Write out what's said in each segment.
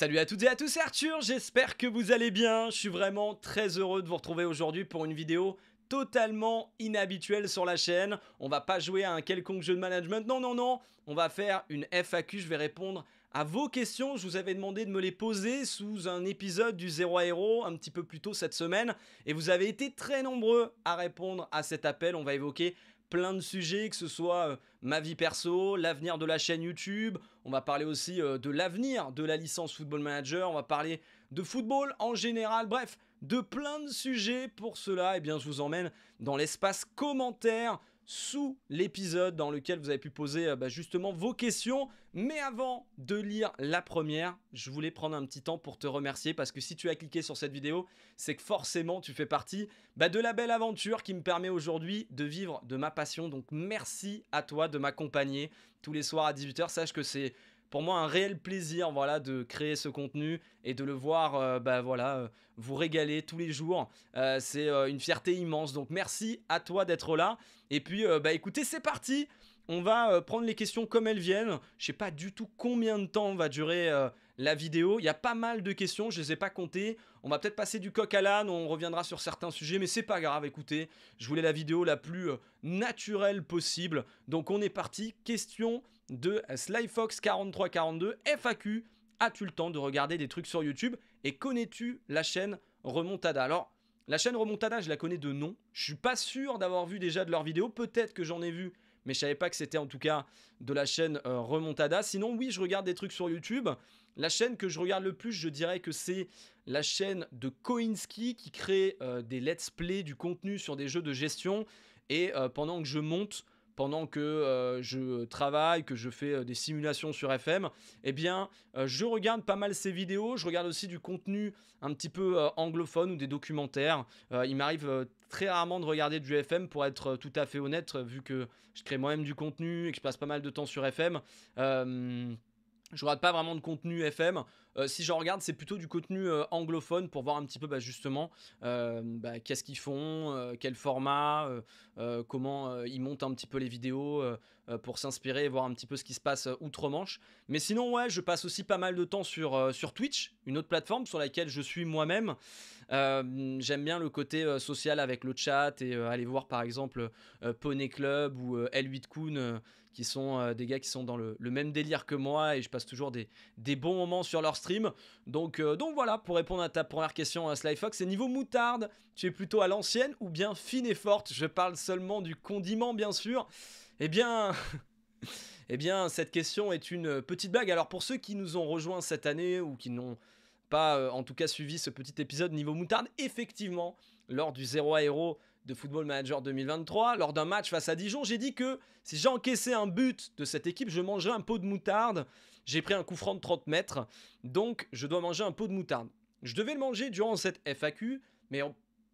Salut à toutes et à tous, Arthur, j'espère que vous allez bien. Je suis vraiment très heureux de vous retrouver aujourd'hui pour une vidéo totalement inhabituelle sur la chaîne. On va pas jouer à un quelconque jeu de management, non, non, non. On va faire une FAQ, je vais répondre à vos questions. Je vous avais demandé de me les poser sous un épisode du Zéro à un petit peu plus tôt cette semaine. Et vous avez été très nombreux à répondre à cet appel. On va évoquer plein de sujets, que ce soit euh, ma vie perso, l'avenir de la chaîne YouTube, on va parler aussi euh, de l'avenir de la licence Football Manager, on va parler de football en général, bref, de plein de sujets. Pour cela, Et eh bien, je vous emmène dans l'espace commentaires sous l'épisode dans lequel vous avez pu poser euh, bah, justement vos questions. Mais avant de lire la première, je voulais prendre un petit temps pour te remercier parce que si tu as cliqué sur cette vidéo, c'est que forcément tu fais partie bah, de la belle aventure qui me permet aujourd'hui de vivre de ma passion. Donc merci à toi de m'accompagner tous les soirs à 18h. Sache que c'est pour moi un réel plaisir voilà de créer ce contenu et de le voir euh, bah, voilà euh, vous régaler tous les jours c'est une fierté immense donc merci à toi d'être là et puis, euh, bah écoutez, c'est parti on va euh, prendre les questions comme elles viennent. Je sais pas du tout combien de temps va durer euh, la vidéo. Il y a pas mal de questions, je les ai pas comptées. On va peut-être passer du coq à l'âne, on reviendra sur certains sujets, mais c'est pas grave. Écoutez, je voulais la vidéo la plus naturelle possible. Donc on est parti. Question de Slyfox 4342 FAQ. As-tu le temps de regarder des trucs sur YouTube et connais-tu la chaîne Remontada Alors la chaîne Remontada, je la connais de nom. Je suis pas sûr d'avoir vu déjà de leurs vidéos. Peut-être que j'en ai vu, mais je savais pas que c'était en tout cas de la chaîne euh, Remontada. Sinon, oui, je regarde des trucs sur YouTube. La chaîne que je regarde le plus, je dirais que c'est la chaîne de Koinski qui crée euh, des let's play, du contenu sur des jeux de gestion. Et euh, pendant que je monte, pendant que euh, je travaille, que je fais euh, des simulations sur FM, eh bien, euh, je regarde pas mal ces vidéos. Je regarde aussi du contenu un petit peu anglophone ou des documentaires. il m'arrive très rarement de regarder du FM pour être tout à fait honnête, vu que je crée moi-même du contenu et que je passe pas mal de temps sur FM. je regarde pas vraiment de contenu FM. Euh, si j'en regarde, c'est plutôt du contenu euh, anglophone pour voir un petit peu bah, justement euh, bah, qu'est-ce qu'ils font, quel format, comment ils montent un petit peu les vidéos pour s'inspirer et voir un petit peu ce qui se passe outre-Manche. Mais sinon, ouais, je passe aussi pas mal de temps sur, sur Twitch, une autre plateforme sur laquelle je suis moi-même. J'aime bien le côté social avec le chat et aller voir par exemple Poney Club ou L8 Kun qui sont des gars qui sont dans le, même délire que moi et je passe toujours des, des bons moments sur leur stream. Donc, euh, donc voilà, pour répondre à ta première question, à euh, Fox, c'est niveau moutarde, tu es plutôt à l'ancienne ou bien fine et forte Je parle seulement du condiment, bien sûr. Eh bien... eh bien, cette question est une petite bague Alors pour ceux qui nous ont rejoints cette année ou qui n'ont pas euh, en tout cas suivi ce petit épisode niveau moutarde, effectivement, lors du 0 à 0 de Football Manager 2023, lors d'un match face à Dijon, j'ai dit que si j'encaissais un but de cette équipe, je mangerais un pot de moutarde. J'ai pris un coup franc de 30 mètres, donc je dois manger un pot de moutarde. Je devais le manger durant cette FAQ, mais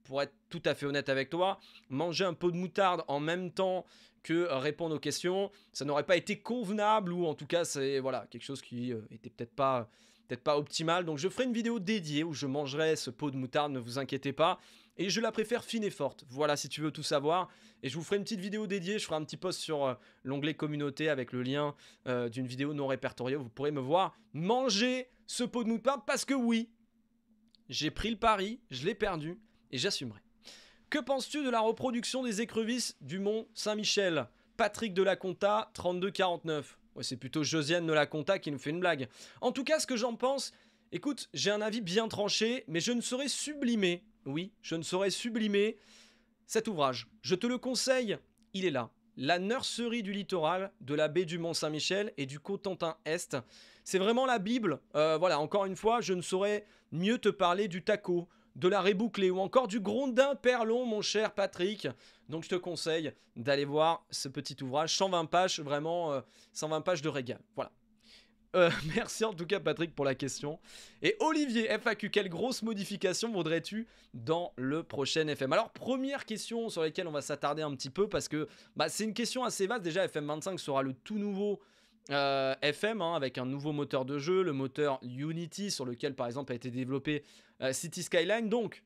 pour être tout à fait honnête avec toi, manger un pot de moutarde en même temps que répondre aux questions, ça n'aurait pas été convenable ou en tout cas c'est voilà quelque chose qui euh, était peut-être pas peut-être pas optimal. Donc je ferai une vidéo dédiée où je mangerai ce pot de moutarde, ne vous inquiétez pas. Et je la préfère fine et forte. Voilà, si tu veux tout savoir. Et je vous ferai une petite vidéo dédiée. Je ferai un petit post sur euh, l'onglet communauté avec le lien euh, d'une vidéo non répertoriée. Vous pourrez me voir manger ce pot de mouton parce que oui, j'ai pris le pari, je l'ai perdu et j'assumerai. Que penses-tu de la reproduction des écrevisses du Mont Saint-Michel Patrick de la Conta, 3249. Ouais, c'est plutôt Josiane de la Conta qui nous fait une blague. En tout cas, ce que j'en pense, écoute, j'ai un avis bien tranché, mais je ne saurais sublimer oui, je ne saurais sublimer cet ouvrage. Je te le conseille, il est là. La nurserie du littoral, de la baie du Mont-Saint-Michel et du Cotentin-Est. C'est vraiment la Bible. Euh, voilà, encore une fois, je ne saurais mieux te parler du taco, de la rébouclée ou encore du grondin perlon, mon cher Patrick. Donc je te conseille d'aller voir ce petit ouvrage, 120 pages, vraiment 120 euh, pages de régal. Voilà. Euh, merci en tout cas Patrick pour la question. Et Olivier, FAQ, quelles grosses modifications voudrais-tu dans le prochain FM Alors première question sur laquelle on va s'attarder un petit peu parce que bah, c'est une question assez vaste. Déjà FM25 sera le tout nouveau euh, FM hein, avec un nouveau moteur de jeu, le moteur Unity sur lequel par exemple a été développé euh, City Skyline. Donc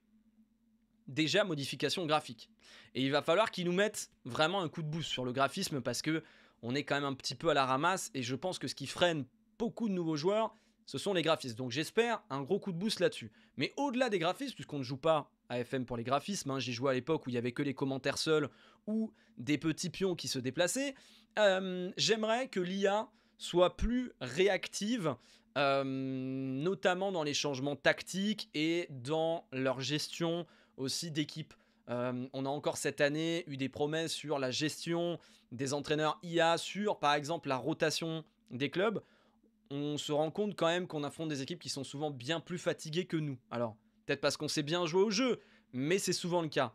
déjà modification graphique. Et il va falloir qu'ils nous mettent vraiment un coup de boost sur le graphisme parce que on est quand même un petit peu à la ramasse et je pense que ce qui freine beaucoup de nouveaux joueurs, ce sont les graphismes. Donc j'espère un gros coup de boost là-dessus. Mais au-delà des graphismes, puisqu'on ne joue pas à FM pour les graphismes, hein, j'y jouais à l'époque où il n'y avait que les commentaires seuls ou des petits pions qui se déplaçaient, euh, j'aimerais que l'IA soit plus réactive, euh, notamment dans les changements tactiques et dans leur gestion aussi d'équipe. Euh, on a encore cette année eu des promesses sur la gestion des entraîneurs IA, sur par exemple la rotation des clubs on se rend compte quand même qu'on affronte des équipes qui sont souvent bien plus fatiguées que nous. Alors, peut-être parce qu'on sait bien jouer au jeu, mais c'est souvent le cas.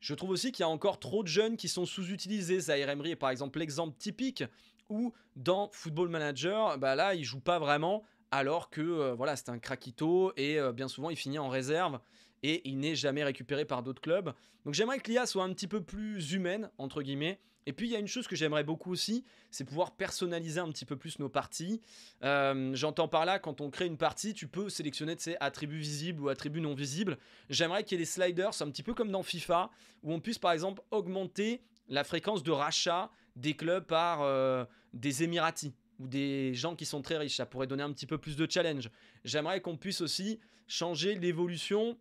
Je trouve aussi qu'il y a encore trop de jeunes qui sont sous-utilisés. Zahir Emery est par exemple l'exemple typique où dans Football Manager, bah là, il joue pas vraiment alors que euh, voilà, c'est un craquito et euh, bien souvent il finit en réserve et il n'est jamais récupéré par d'autres clubs. Donc j'aimerais que l'IA soit un petit peu plus humaine entre guillemets et puis il y a une chose que j'aimerais beaucoup aussi, c'est pouvoir personnaliser un petit peu plus nos parties. Euh, j'entends par là, quand on crée une partie, tu peux sélectionner de ces attributs visibles ou attributs non visibles. J'aimerais qu'il y ait des sliders, un petit peu comme dans FIFA, où on puisse par exemple augmenter la fréquence de rachat des clubs par euh, des Émiratis ou des gens qui sont très riches. Ça pourrait donner un petit peu plus de challenge. J'aimerais qu'on puisse aussi changer l'évolution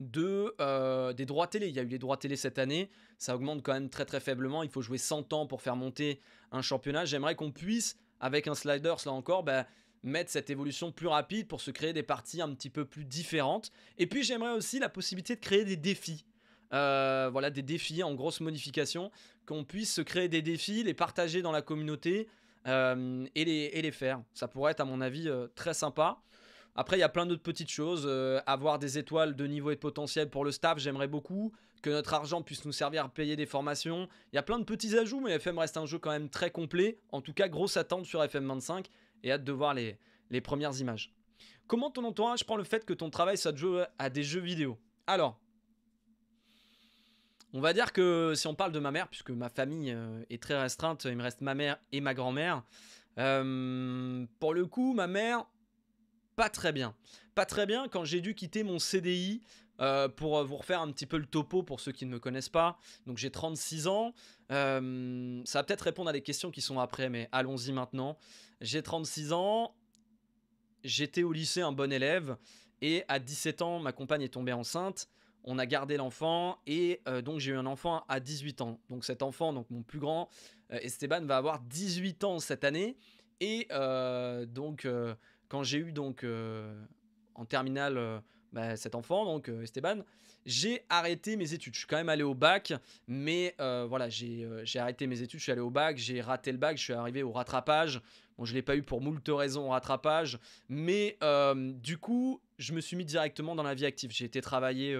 de, euh, des droits télé. Il y a eu les droits télé cette année, ça augmente quand même très très faiblement. Il faut jouer 100 ans pour faire monter un championnat. J'aimerais qu'on puisse, avec un slider là encore, bah, mettre cette évolution plus rapide pour se créer des parties un petit peu plus différentes. Et puis j'aimerais aussi la possibilité de créer des défis. Euh, voilà, des défis en grosse modification, qu'on puisse se créer des défis, les partager dans la communauté euh, et, les, et, les, faire. Ça pourrait être à mon avis très sympa. Après, il y a plein d'autres petites choses. Euh, avoir des étoiles de niveau et de potentiel pour le staff, j'aimerais beaucoup. Que notre argent puisse nous servir à payer des formations. Il y a plein de petits ajouts, mais FM reste un jeu quand même très complet. En tout cas, grosse attente sur FM25 et hâte de voir les, les premières images. Comment ton entourage prend le fait que ton travail soit de à des jeux vidéo Alors, on va dire que si on parle de ma mère, puisque ma famille euh, est très restreinte, il me reste ma mère et ma grand-mère. Euh, pour le coup, ma mère, pas très bien. Pas très bien quand j'ai dû quitter mon CDI euh, pour euh, vous refaire un petit peu le topo pour ceux qui ne me connaissent pas. Donc j'ai 36 ans. Euh, ça va peut-être répondre à des questions qui sont après, mais allons-y maintenant. J'ai 36 ans. J'étais au lycée un bon élève. Et à 17 ans, ma compagne est tombée enceinte. On a gardé l'enfant et donc j'ai eu un enfant à 18 ans. Donc cet enfant, donc mon plus grand, Esteban, va avoir 18 ans cette année. Et donc quand j'ai eu donc euh, en terminale euh, bah, cet enfant, donc euh, Esteban, j'ai arrêté mes études. Je suis quand même allé au bac, mais voilà, j'ai arrêté mes études, je suis allé au bac, j'ai raté le bac, je suis arrivé au rattrapage. Bon, je ne l'ai pas eu pour moult raisons au rattrapage, mais du coup, je me suis mis directement dans la vie active. J'ai été travailler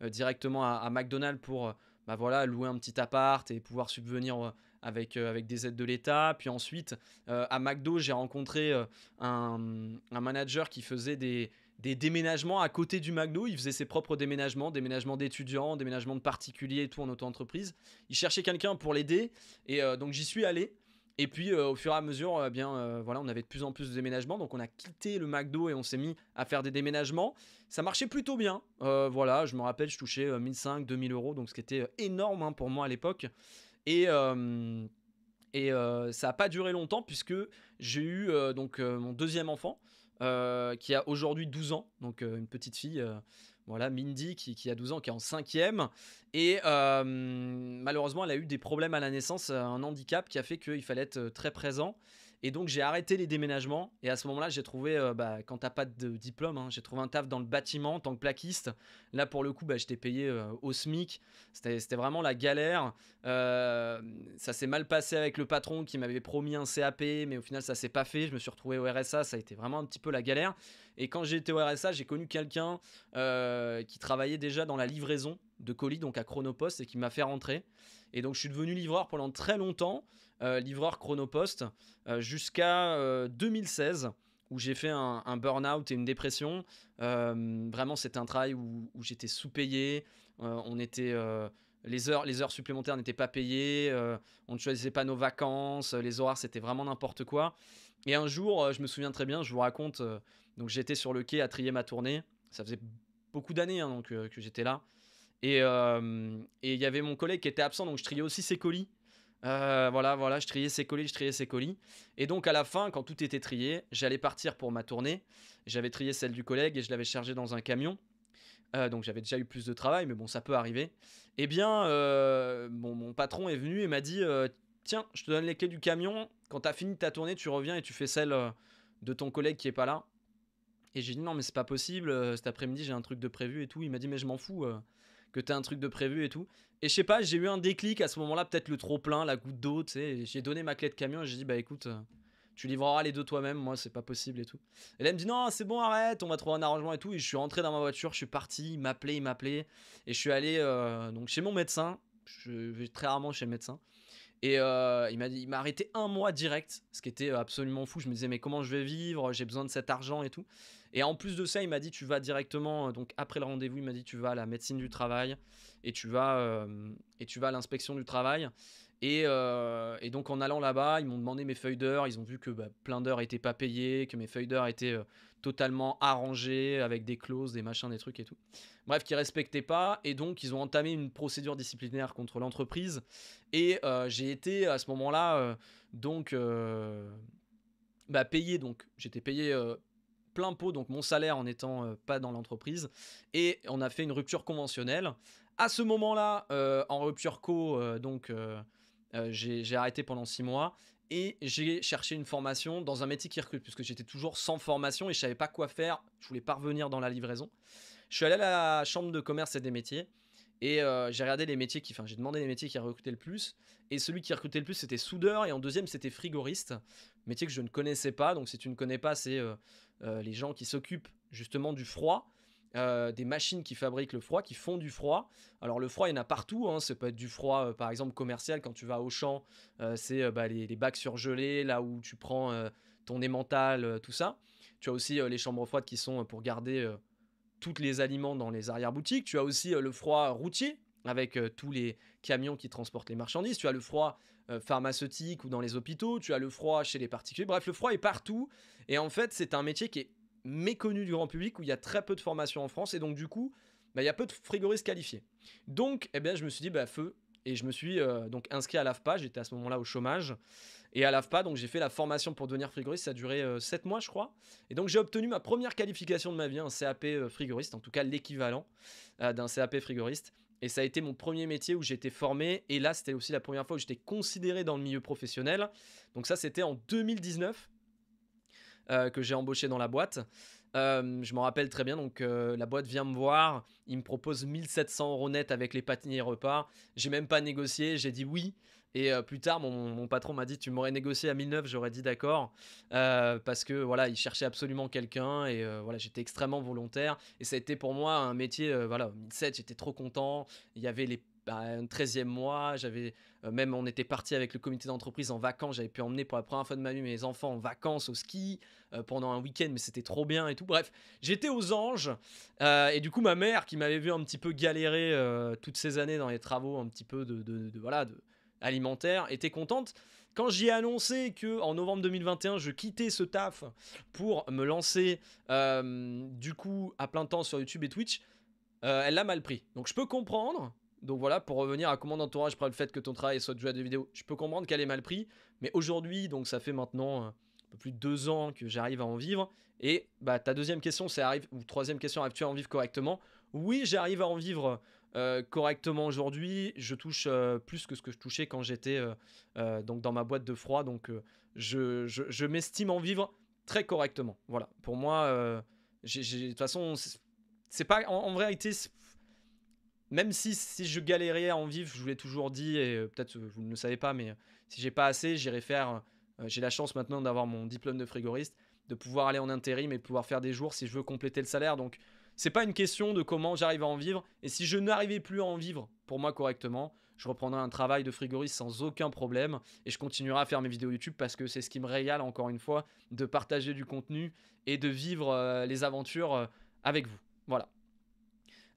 directement à, McDonald's pour bah, voilà, louer un petit appart et pouvoir subvenir avec, euh, avec des aides de l'État. Puis ensuite, euh, à McDo, j'ai rencontré euh, un, un manager qui faisait des, des déménagements à côté du McDo, Il faisait ses propres déménagements, déménagements d'étudiants, déménagements de particuliers et tout en auto-entreprise. Il cherchait quelqu'un pour l'aider et donc j'y suis allé. Et puis au fur et à mesure, eh bien voilà, on avait de plus en plus de déménagements, donc on a quitté le McDo et on s'est mis à faire des déménagements. Ça marchait plutôt bien, voilà. Je me rappelle, je touchais 1500, 2000 euros, donc ce qui était énorme hein, pour moi à l'époque. Et, euh, et euh, ça n'a pas duré longtemps puisque j'ai eu euh, donc mon deuxième enfant qui a aujourd'hui 12 ans, donc une petite fille. voilà, Mindy qui, qui, a 12 ans, qui est en cinquième. Et malheureusement, elle a eu des problèmes à la naissance, un handicap qui a fait qu'il fallait être très présent. Et donc j'ai arrêté les déménagements. Et à ce moment-là, j'ai trouvé, euh, bah, quand t'as pas de diplôme, hein, j'ai trouvé un taf dans le bâtiment en tant que plaquiste. Là, pour le coup, bah, j'étais payé euh, au SMIC. C'était vraiment la galère. Euh, ça s'est mal passé avec le patron qui m'avait promis un CAP, mais au final, ça s'est pas fait. Je me suis retrouvé au RSA. Ça a été vraiment un petit peu la galère. Et quand j'ai été au RSA, j'ai connu quelqu'un qui travaillait déjà dans la livraison de colis, donc à Chronopost, et qui m'a fait rentrer. Et donc, je suis devenu livreur pendant très longtemps. Euh, livreur Chronopost, euh, jusqu'à 2016 euh, où j'ai fait un, burn-out et une dépression. vraiment, c'était un travail où, j'étais sous-payé. on était, les, heures, les heures supplémentaires n'étaient pas payées. on ne choisissait pas nos vacances. Les horaires, c'était vraiment n'importe quoi. Et un jour, je me souviens très bien, je vous raconte, donc j'étais sur le quai à trier ma tournée. Ça faisait beaucoup d'années hein, donc, que j'étais là. Et il y avait mon collègue qui était absent, donc je triais aussi ses colis. Euh, voilà, voilà, je triais ces colis, je triais ces colis. Et donc à la fin, quand tout était trié, j'allais partir pour ma tournée. J'avais trié celle du collègue et je l'avais chargé dans un camion. Euh, donc j'avais déjà eu plus de travail, mais bon, ça peut arriver. Eh bien, euh, mon patron est venu et m'a dit Tiens, je te donne les clés du camion. Quand t'as fini ta tournée, tu reviens et tu fais celle de ton collègue qui est pas là. Et j'ai dit Non, mais c'est pas possible. cet après-midi, j'ai un truc de prévu et tout. Il m'a dit Mais je m'en fous que t'as un truc de prévu et tout. Et je sais pas, j'ai eu un déclic à ce moment-là, peut-être le trop plein, la goutte d'eau, tu sais. J'ai donné ma clé de camion et j'ai dit, bah écoute, euh, tu livreras les deux toi-même, moi c'est pas possible et tout. Et là, il me dit, non, c'est bon, arrête, on va trouver un arrangement et tout. Et je suis rentré dans ma voiture, je suis parti, il m'appelait, il m'appelait. Et je suis allé euh, donc chez mon médecin. Je vais très rarement chez le médecin. Et euh, il m'a dit, il m'a arrêté un mois direct, ce qui était absolument fou. Je me disais, mais comment je vais vivre J'ai besoin de cet argent et tout. Et en plus de ça, il m'a dit tu vas directement, euh, donc après le rendez-vous, il m'a dit tu vas à la médecine du travail et tu vas, euh, et tu vas à l'inspection du travail. Euh, et, donc en allant là-bas, ils m'ont demandé mes feuilles d'heures, ils ont vu que bah, plein d'heures n'étaient pas payées, que mes feuilles d'heures étaient totalement arrangées avec des clauses, des machins, des trucs et tout. Bref, qu'ils ne respectaient pas, et donc ils ont entamé une procédure disciplinaire contre l'entreprise. Et j'ai été à ce moment-là donc bah, payé, donc j'étais payé plein pot, donc mon salaire en étant euh, pas dans l'entreprise. Et on a fait une rupture conventionnelle. À ce moment-là, euh, en rupture co, euh, donc j'ai arrêté pendant six mois. Et j'ai cherché une formation dans un métier qui recrute, puisque j'étais toujours sans formation et je savais pas quoi faire. Je voulais pas revenir dans la livraison. Je suis allé à la chambre de commerce et des métiers. Et j'ai regardé les métiers qui, enfin, j'ai demandé les métiers qui recrutaient le plus. Et celui qui recrutait le plus, c'était soudeur. Et en deuxième, c'était frigoriste. Métier que je ne connaissais pas. Donc, si tu ne connais pas, c'est euh, les gens qui s'occupent justement du froid. Euh, des machines qui fabriquent le froid, qui font du froid. Alors le froid, il y en a partout. Ça peut être du froid, euh, par exemple, commercial. Quand tu vas au champ, c'est bah, les, bacs surgelés, là où tu prends ton émental, tout ça. Tu as aussi les chambres froides qui sont pour garder tous les aliments dans les arrière-boutiques. Tu as aussi le froid routier, avec euh, tous les camions qui transportent les marchandises, tu as le froid euh, pharmaceutique ou dans les hôpitaux, tu as le froid chez les particuliers, bref, le froid est partout. Et en fait, c'est un métier qui est méconnu du grand public, où il y a très peu de formation en France, et donc du coup, bah, il y a peu de frigoristes qualifiés. Donc, eh bien, je me suis dit, bah, feu, et je me suis euh, donc inscrit à l'AFPA, j'étais à ce moment-là au chômage, et à l'AFPA, donc j'ai fait la formation pour devenir frigoriste, ça a duré sept mois je crois, et donc j'ai obtenu ma première qualification de ma vie, un CAP frigoriste, en tout cas l'équivalent d'un CAP frigoriste, et ça a été mon premier métier où j'étais formé. Et là, c'était aussi la première fois où j'étais considéré dans le milieu professionnel. Donc ça, c'était en 2019 euh, que j'ai embauché dans la boîte. Euh, je m'en rappelle très bien, donc euh, la boîte vient me voir, il me propose 1700 euros net avec les et repas. J'ai même pas négocié, j'ai dit oui. Et euh, plus tard, mon, patron m'a dit Tu m'aurais négocié à 1009, j'aurais dit d'accord. Euh, parce que voilà, il cherchait absolument quelqu'un et euh, voilà, j'étais extrêmement volontaire. Et ça a été pour moi un métier, voilà, 2007, j'étais trop content. Il y avait les bah, un 13e mois, j'avais même on était parti avec le comité d'entreprise en vacances, j'avais pu emmener pour la première fois de ma vie mes enfants en vacances au ski pendant un week-end, mais c'était trop bien et tout. Bref, j'étais aux anges et du coup ma mère qui m'avait vu un petit peu galérer toutes ces années dans les travaux, un petit peu de voilà de alimentaire était contente. Quand j'ai annoncé que en novembre 2021, je quittais ce taf pour me lancer euh, du coup à plein temps sur YouTube et Twitch, euh, elle l'a mal pris. Donc je peux comprendre. Donc voilà, pour revenir à comment d'entourage par le fait que ton travail soit de à des vidéos, je peux comprendre qu'elle est mal pris. Mais aujourd'hui, donc ça fait maintenant euh, un peu plus de deux ans que j'arrive à en vivre. Et bah ta deuxième question, c'est arrive ou troisième question, arrive tu à en vivre correctement Oui, j'arrive à en vivre euh, correctement aujourd'hui. Je touche euh, plus que ce que je touchais quand j'étais euh, donc dans ma boîte de froid. Donc je, m'estime en vivre très correctement. Voilà. Pour moi, de toute façon, c'est pas en, réalité Même si, si je galérais en vivre, je vous l'ai toujours dit, et peut-être vous ne le savez pas, mais si j'ai pas assez, j'irai faire. j'ai la chance maintenant d'avoir mon diplôme de frigoriste, de pouvoir aller en intérim et pouvoir faire des jours si je veux compléter le salaire. Donc, c'est pas une question de comment j'arrive à en vivre. Et si je n'arrivais plus à en vivre pour moi correctement, je reprendrai un travail de frigoriste sans aucun problème et je continuerai à faire mes vidéos YouTube parce que c'est ce qui me régale encore une fois de partager du contenu et de vivre euh, les aventures euh, avec vous. Voilà.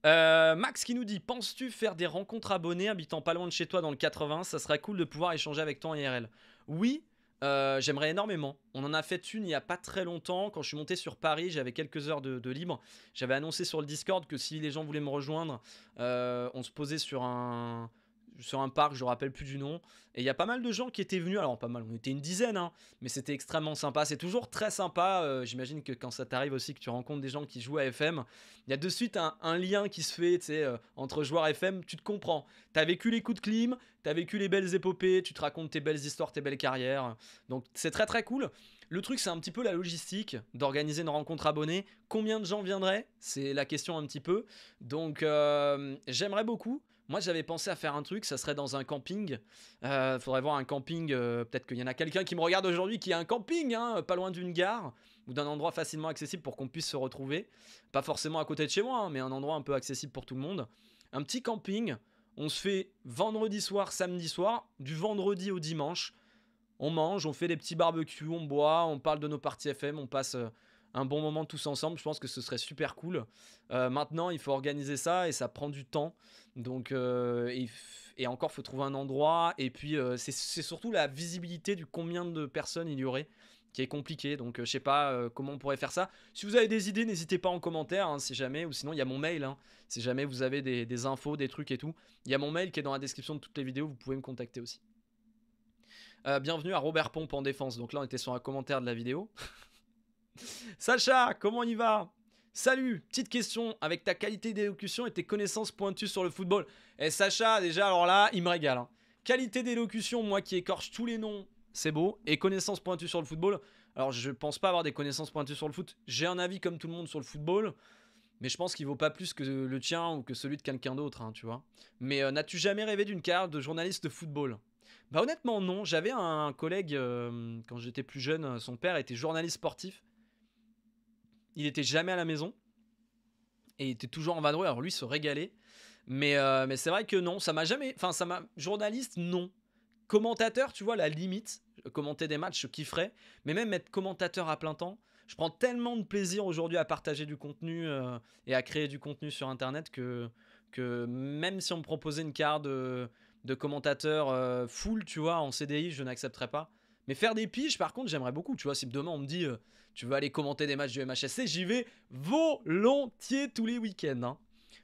Euh, Max qui nous dit Penses-tu faire des rencontres abonnés habitant pas loin de chez toi dans le 80 Ça serait cool de pouvoir échanger avec toi en IRL. Oui, euh, j'aimerais énormément. On en a fait une il n'y a pas très longtemps. Quand je suis monté sur Paris, j'avais quelques heures de, libre. J'avais annoncé sur le Discord que si les gens voulaient me rejoindre, euh, on se posait sur un, sur un parc, je ne rappelle plus du nom. Et il y a pas mal de gens qui étaient venus. Alors, pas mal, on était une dizaine, hein, mais c'était extrêmement sympa. C'est toujours très sympa. Euh, j'imagine que quand ça t'arrive aussi, que tu rencontres des gens qui jouent à FM, il y a de suite un, lien qui se fait sais, euh, entre joueurs FM. Tu te comprends. Tu as vécu les coups de clim, tu as vécu les belles épopées, tu te racontes tes belles histoires, tes belles carrières. Donc, c'est très très cool. Le truc, c'est un petit peu la logistique d'organiser une rencontre abonnée. Combien de gens viendraient C'est la question un petit peu. Donc, euh, j'aimerais beaucoup. Moi, j'avais pensé à faire un truc, ça serait dans un camping. il euh, faudrait voir un camping. Euh, peut-être qu'il y en a quelqu'un qui me regarde aujourd'hui qui a un camping, hein, pas loin d'une gare ou d'un endroit facilement accessible pour qu'on puisse se retrouver. Pas forcément à côté de chez moi, hein, mais un endroit un peu accessible pour tout le monde. Un petit camping. On se fait vendredi soir, samedi soir, du vendredi au dimanche. On mange, on fait des petits barbecues, on boit, on parle de nos parties FM, on passe. Euh, un bon moment tous ensemble. Je pense que ce serait super cool. Euh, maintenant, il faut organiser ça et ça prend du temps. Donc, euh, et, encore, faut trouver un endroit. Et puis, euh, c'est surtout la visibilité du combien de personnes il y aurait qui est compliqué. Donc, je sais pas comment on pourrait faire ça. Si vous avez des idées, n'hésitez pas en commentaire, hein, si jamais. Ou sinon, il y a mon mail. Hein. si jamais vous avez des, infos, des trucs et tout. Il y a mon mail qui est dans la description de toutes les vidéos. Vous pouvez me contacter aussi. bienvenue à Robert Pompe en défense. Donc là, on était sur un commentaire de la vidéo. Sacha, comment on y va Salut, petite question, avec ta qualité d'élocution et tes connaissances pointues sur le football. Et eh, Sacha, déjà, alors là, il me régale. Hein. Qualité d'élocution, moi qui écorche tous les noms, c'est beau. Et connaissances pointues sur le football. Alors, je pense pas avoir des connaissances pointues sur le foot. J'ai un avis comme tout le monde sur le football. Mais je pense qu'il vaut pas plus que le tien ou que celui de quelqu'un d'autre, hein, tu vois. Mais euh, n'as-tu jamais rêvé d'une carrière de journaliste de football Bah honnêtement non, j'avais un collègue, euh, quand j'étais plus jeune, son père était journaliste sportif il était jamais à la maison et il était toujours en vadrouille. Alors lui se régalait, mais euh, mais c'est vrai que non, ça m'a jamais, enfin ça m'a journaliste non, commentateur tu vois la limite, commenter des matchs je kifferais, mais même être commentateur à plein temps. Je prends tellement de plaisir aujourd'hui à partager du contenu euh, et à créer du contenu sur internet que que même si on me proposait une carte de, commentateur euh, full, tu vois, en CDI, je n'accepterais pas. Mais faire des piges, par contre, j'aimerais beaucoup. Tu vois, si demain on me dit, euh, tu veux aller commenter des matchs du MHSC, j'y vais volontiers tous les week-ends. Hein.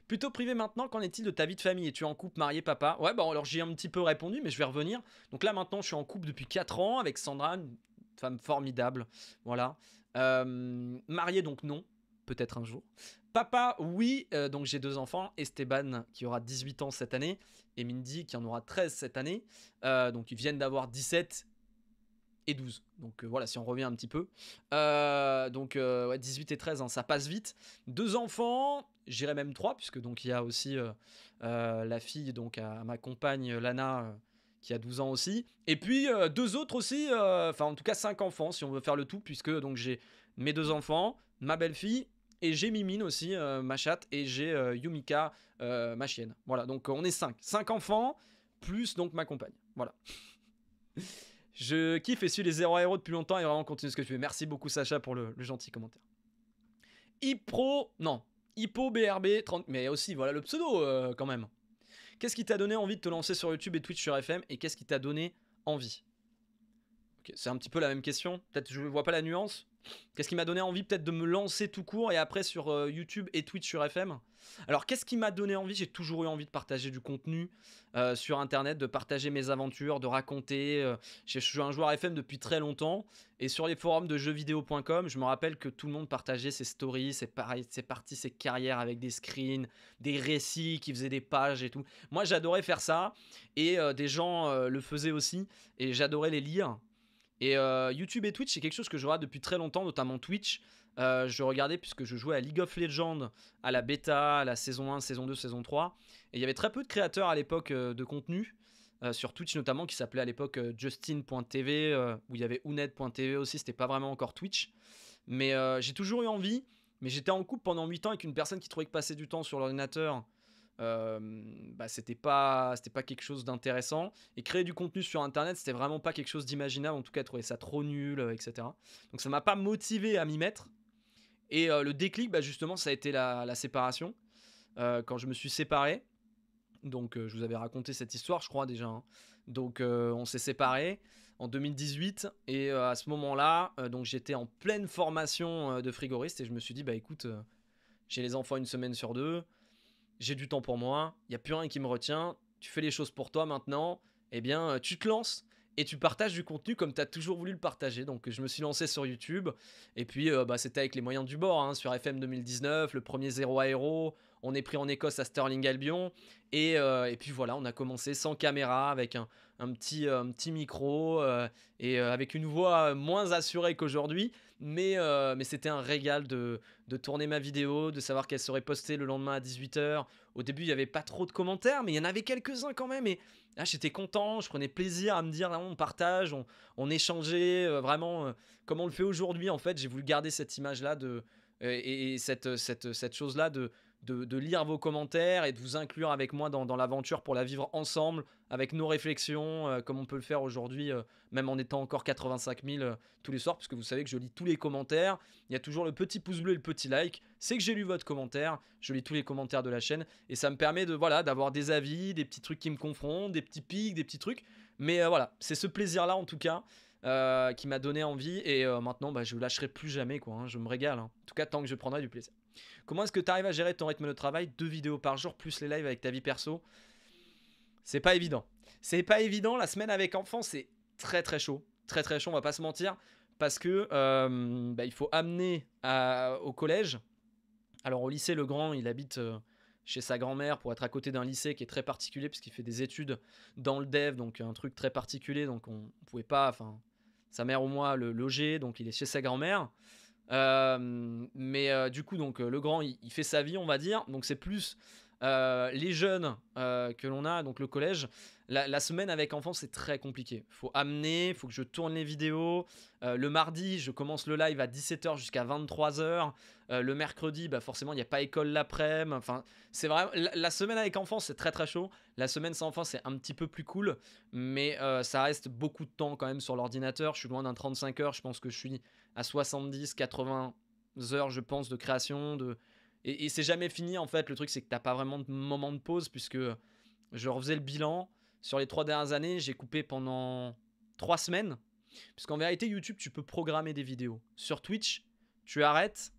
Plutôt privé maintenant, qu'en est-il de ta vie de famille Es-tu en couple, marié, papa Ouais, bon, alors j'ai un petit peu répondu, mais je vais revenir. Donc là maintenant, je suis en couple depuis 4 ans avec Sandra, une femme formidable. Voilà. Euh, marié, donc non. Peut-être un jour. Papa, oui, euh, donc j'ai deux enfants, Esteban qui aura 18 ans cette année et Mindy qui en aura 13 cette année, donc ils viennent d'avoir 17 et 12. Donc euh, voilà, si on revient un petit peu. Euh, donc euh, ouais, 18 et 13, hein, ça passe vite. Deux enfants, j'irais même trois, puisque donc il y a aussi la fille, donc à, à ma compagne Lana, qui a 12 ans aussi. Et puis deux autres aussi, enfin en tout cas cinq enfants, si on veut faire le tout, puisque donc j'ai mes deux enfants, ma belle-fille. Et j'ai Mimine aussi, ma chatte, et j'ai Yumika, ma chienne. Voilà, donc on est cinq. Cinq enfants, plus donc ma compagne. Voilà. Je kiffe et suis les zéro héros depuis longtemps et vraiment continue ce que tu fais. Merci beaucoup Sacha pour le, gentil commentaire. Hippo, non, Hippo BRB 30, mais aussi voilà le pseudo euh, quand même. Qu'est-ce qui t'a donné envie de te lancer sur YouTube et Twitch sur FM et qu'est-ce qui t'a donné envie C'est un petit peu la même question. Peut-être je ne vois pas la nuance. Qu'est-ce qui m'a donné envie peut-être de me lancer tout court et après sur euh, YouTube et Twitch sur FM Alors qu'est-ce qui m'a donné envie J'ai toujours eu envie de partager du contenu euh, sur Internet, de partager mes aventures, de raconter. Euh, je suis un joueur FM depuis très longtemps et sur les forums de jeuxvideo.com, je me rappelle que tout le monde partageait ses stories, ses, ses parties, ses carrières avec des screens, des récits qui faisaient des pages et tout. Moi j'adorais faire ça et des gens le faisaient aussi et j'adorais les lire. Et euh, YouTube et Twitch, c'est quelque chose que je regarde depuis très longtemps, notamment Twitch. Euh, je regardais puisque je jouais à League of Legends, à la bêta, à la saison 1, saison 2, saison 3. Et il y avait très peu de créateurs à l'époque euh, de contenu, sur Twitch notamment, qui s'appelait à l'époque Justin.tv, où il y avait Uned.tv aussi, c'était pas vraiment encore Twitch. Mais j'ai toujours eu envie, mais j'étais en couple pendant 8 ans avec une personne qui trouvait que passer du temps sur l'ordinateur, euh, bah, c'était pas c'était pas quelque chose d'intéressant et créer du contenu sur internet c'était vraiment pas quelque chose d'imaginable en tout cas trouver ça trop nul euh, etc donc ça m'a pas motivé à m'y mettre et euh, le déclic bah, justement ça a été la, séparation euh, quand je me suis séparé donc je vous avais raconté cette histoire je crois déjà hein. donc on s'est séparé en 2018 et à ce moment là donc j'étais en pleine formation de frigoriste et je me suis dit bah écoute j'ai les enfants une semaine sur deux j'ai du temps pour moi, il n'y a plus rien qui me retient, tu fais les choses pour toi maintenant, eh bien, euh, tu te lances et tu partages du contenu comme tu as toujours voulu le partager. Donc je me suis lancé sur YouTube et puis euh, bah, c'était avec les moyens du bord hein, sur FM 2019, le premier zéro aéro, on est pris en Écosse à Sterling Albion et, euh, puis voilà, on a commencé sans caméra avec un, petit, petit micro et avec une voix moins assurée qu'aujourd'hui. Mais, euh, mais c'était un régal de, de, tourner ma vidéo, de savoir qu'elle serait postée le lendemain à 18h. Au début, il n'y avait pas trop de commentaires, mais il y en avait quelques-uns quand même. Et là, ah, j'étais content, je prenais plaisir à me dire, on partage, on, on échangeait, euh, vraiment, euh, comme on le fait aujourd'hui. En fait, j'ai voulu garder cette image-là de, et, cette, cette, cette chose-là de, de, lire vos commentaires et de vous inclure avec moi dans, l'aventure pour la vivre ensemble, avec nos réflexions, euh, comme on peut le faire aujourd'hui, euh, même en étant encore 85 000 euh, tous les soirs, puisque vous savez que je lis tous les commentaires. Il y a toujours le petit pouce bleu et le petit like. C'est que j'ai lu votre commentaire. Je lis tous les commentaires de la chaîne et ça me permet de voilà d'avoir des avis, des petits trucs qui me confrontent, des petits pics, des petits trucs. Mais voilà, c'est ce plaisir-là en tout cas. qui m'a donné envie et maintenant je bah, je lâcherai plus jamais quoi, hein. je me régale. Hein. En tout cas tant que je prendrai du plaisir. Comment est-ce que tu arrives à gérer ton rythme de travail, deux vidéos par jour, plus les lives avec ta vie perso C'est pas évident. C'est pas évident, la semaine avec enfant, c'est très très chaud. Très très chaud, on va pas se mentir. Parce que euh, bah, il faut amener au collège. Alors au lycée, le grand, il habite euh, chez sa grand-mère pour être à côté d'un lycée qui est très particulier, puisqu'il fait des études dans le dev, donc un truc très particulier, donc on, pouvait pas, enfin, sa mère au moins le loger, donc il est chez sa grand-mère. Euh, mais euh, du coup, donc, euh, grand il, il, fait sa vie, on va dire. Donc, c'est plus euh, les jeunes euh, que l'on a, donc le collège, la, semaine avec enfants, c'est très compliqué. Faut amener, faut que je tourne les vidéos. Euh, le mardi, je commence le live à 17h jusqu'à 23h. le mercredi, bah forcément, il n'y a pas école l'après-midi. Enfin, c'est vraiment. La, semaine avec enfants, c'est très très chaud. La semaine sans enfants, c'est un petit peu plus cool. Mais ça reste beaucoup de temps quand même sur l'ordinateur. Je suis loin d'un 35 h Je pense que je suis à 70, 80 heures, je pense, de création, de et, c'est jamais fini en fait. Le truc, c'est que t'as pas vraiment de moment de pause puisque je refaisais le bilan. Sur les trois dernières années, j'ai coupé pendant trois semaines. Puisqu'en vérité, YouTube, tu peux programmer des vidéos. Sur Twitch, tu arrêtes,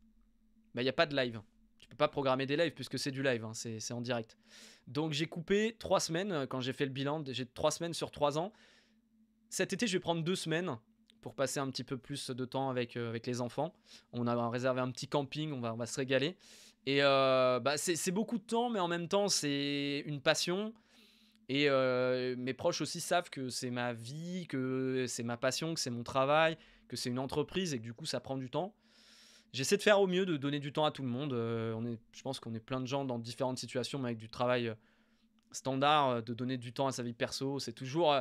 il bah, n'y a pas de live. Tu peux pas programmer des lives puisque c'est du live, hein. c'est en direct. Donc j'ai coupé trois semaines euh, quand j'ai fait le bilan. J'ai trois semaines sur trois ans. Cet été, je vais prendre deux semaines pour passer un petit peu plus de temps avec, euh, avec les enfants. On a réservé un petit camping, on va, on va se régaler. Et euh, bah, c'est beaucoup de temps, mais en même temps, c'est une passion. Et euh, mes proches aussi savent que c'est ma vie, que c'est ma passion, que c'est mon travail, que c'est une entreprise et que du coup, ça prend du temps. J'essaie de faire au mieux de donner du temps à tout le monde. Euh, on est, je pense qu'on est plein de gens dans différentes situations, mais avec du travail standard, de donner du temps à sa vie perso, c'est toujours,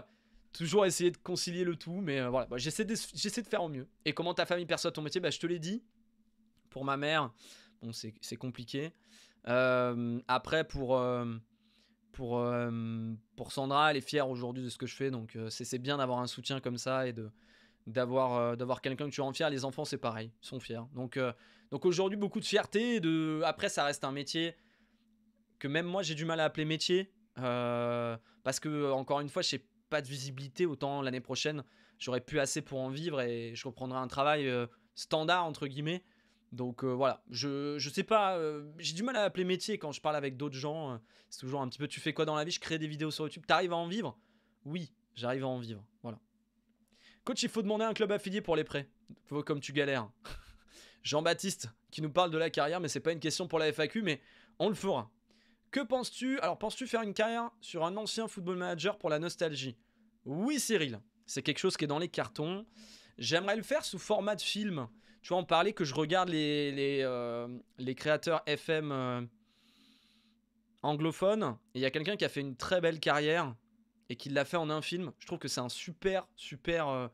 toujours essayer de concilier le tout. Mais voilà, j'essaie bah, j'essaie de, de, faire au mieux. Et comment ta famille perçoit ton métier bah, Je te l'ai dit, pour ma mère, Bon, c'est compliqué. Euh, après, pour, euh, pour, euh, pour Sandra, elle est fière aujourd'hui de ce que je fais. Donc, c'est bien d'avoir un soutien comme ça et de d'avoir d'avoir quelqu'un que tu rends fier. Les enfants, c'est pareil, ils sont fiers. Donc, donc aujourd'hui, beaucoup de fierté. De... Après, ça reste un métier que même moi, j'ai du mal à appeler métier. parce que, encore une fois, je pas de visibilité. Autant l'année prochaine, j'aurais pu assez pour en vivre et je reprendrai un travail standard, entre guillemets. Donc euh, voilà, je, sais pas, euh, j'ai du mal à appeler métier quand je parle avec d'autres gens. Euh. c'est toujours un petit peu tu fais quoi dans la vie Je crée des vidéos sur YouTube. T'arrives à en vivre Oui, j'arrive à en vivre. Voilà. Coach, il faut demander un club affilié pour les prêts. comme tu galères. Jean-Baptiste qui nous parle de la carrière, mais c'est pas une question pour la FAQ, mais on le fera. Que penses-tu Alors, penses-tu faire une carrière sur un ancien football manager pour la nostalgie Oui, Cyril, c'est quelque chose qui est dans les cartons. J'aimerais le faire sous format de film. Tu vois, on parlait que je regarde les, les, euh, les créateurs FM euh, anglophones. Il y a quelqu'un qui a fait une très belle carrière et qui l'a fait en un film. Je trouve que c'est un super, super, euh,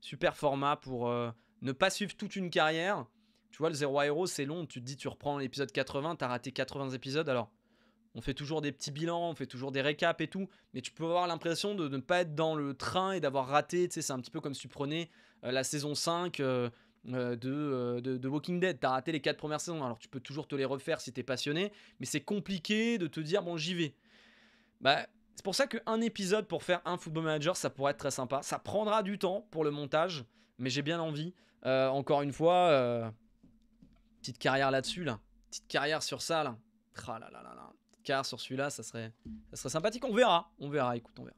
super format pour ne pas suivre toute une carrière. Tu vois, le Zero Hero, c'est long. Tu te dis, tu reprends l'épisode 80, tu as raté 80 épisodes. Alors, on fait toujours des petits bilans, on fait toujours des récaps et tout, mais tu peux avoir l'impression de ne pas être dans le train et d'avoir raté, tu sais, c'est un petit peu comme si tu prenais la saison 5, euh, euh, de, de, Walking Dead. T'as raté les quatre premières saisons, alors tu peux toujours te les refaire si t'es passionné, mais c'est compliqué de te dire bon j'y vais. Bah, c'est pour ça qu'un épisode pour faire un Football Manager, ça pourrait être très sympa. Ça prendra du temps pour le montage, mais j'ai bien envie. Euh, encore une fois, petite carrière là-dessus, là. Petite carrière sur ça, là. Tra Petite sur celui-là, ça serait, ça serait sympathique. On verra. On verra, écoute, on verra.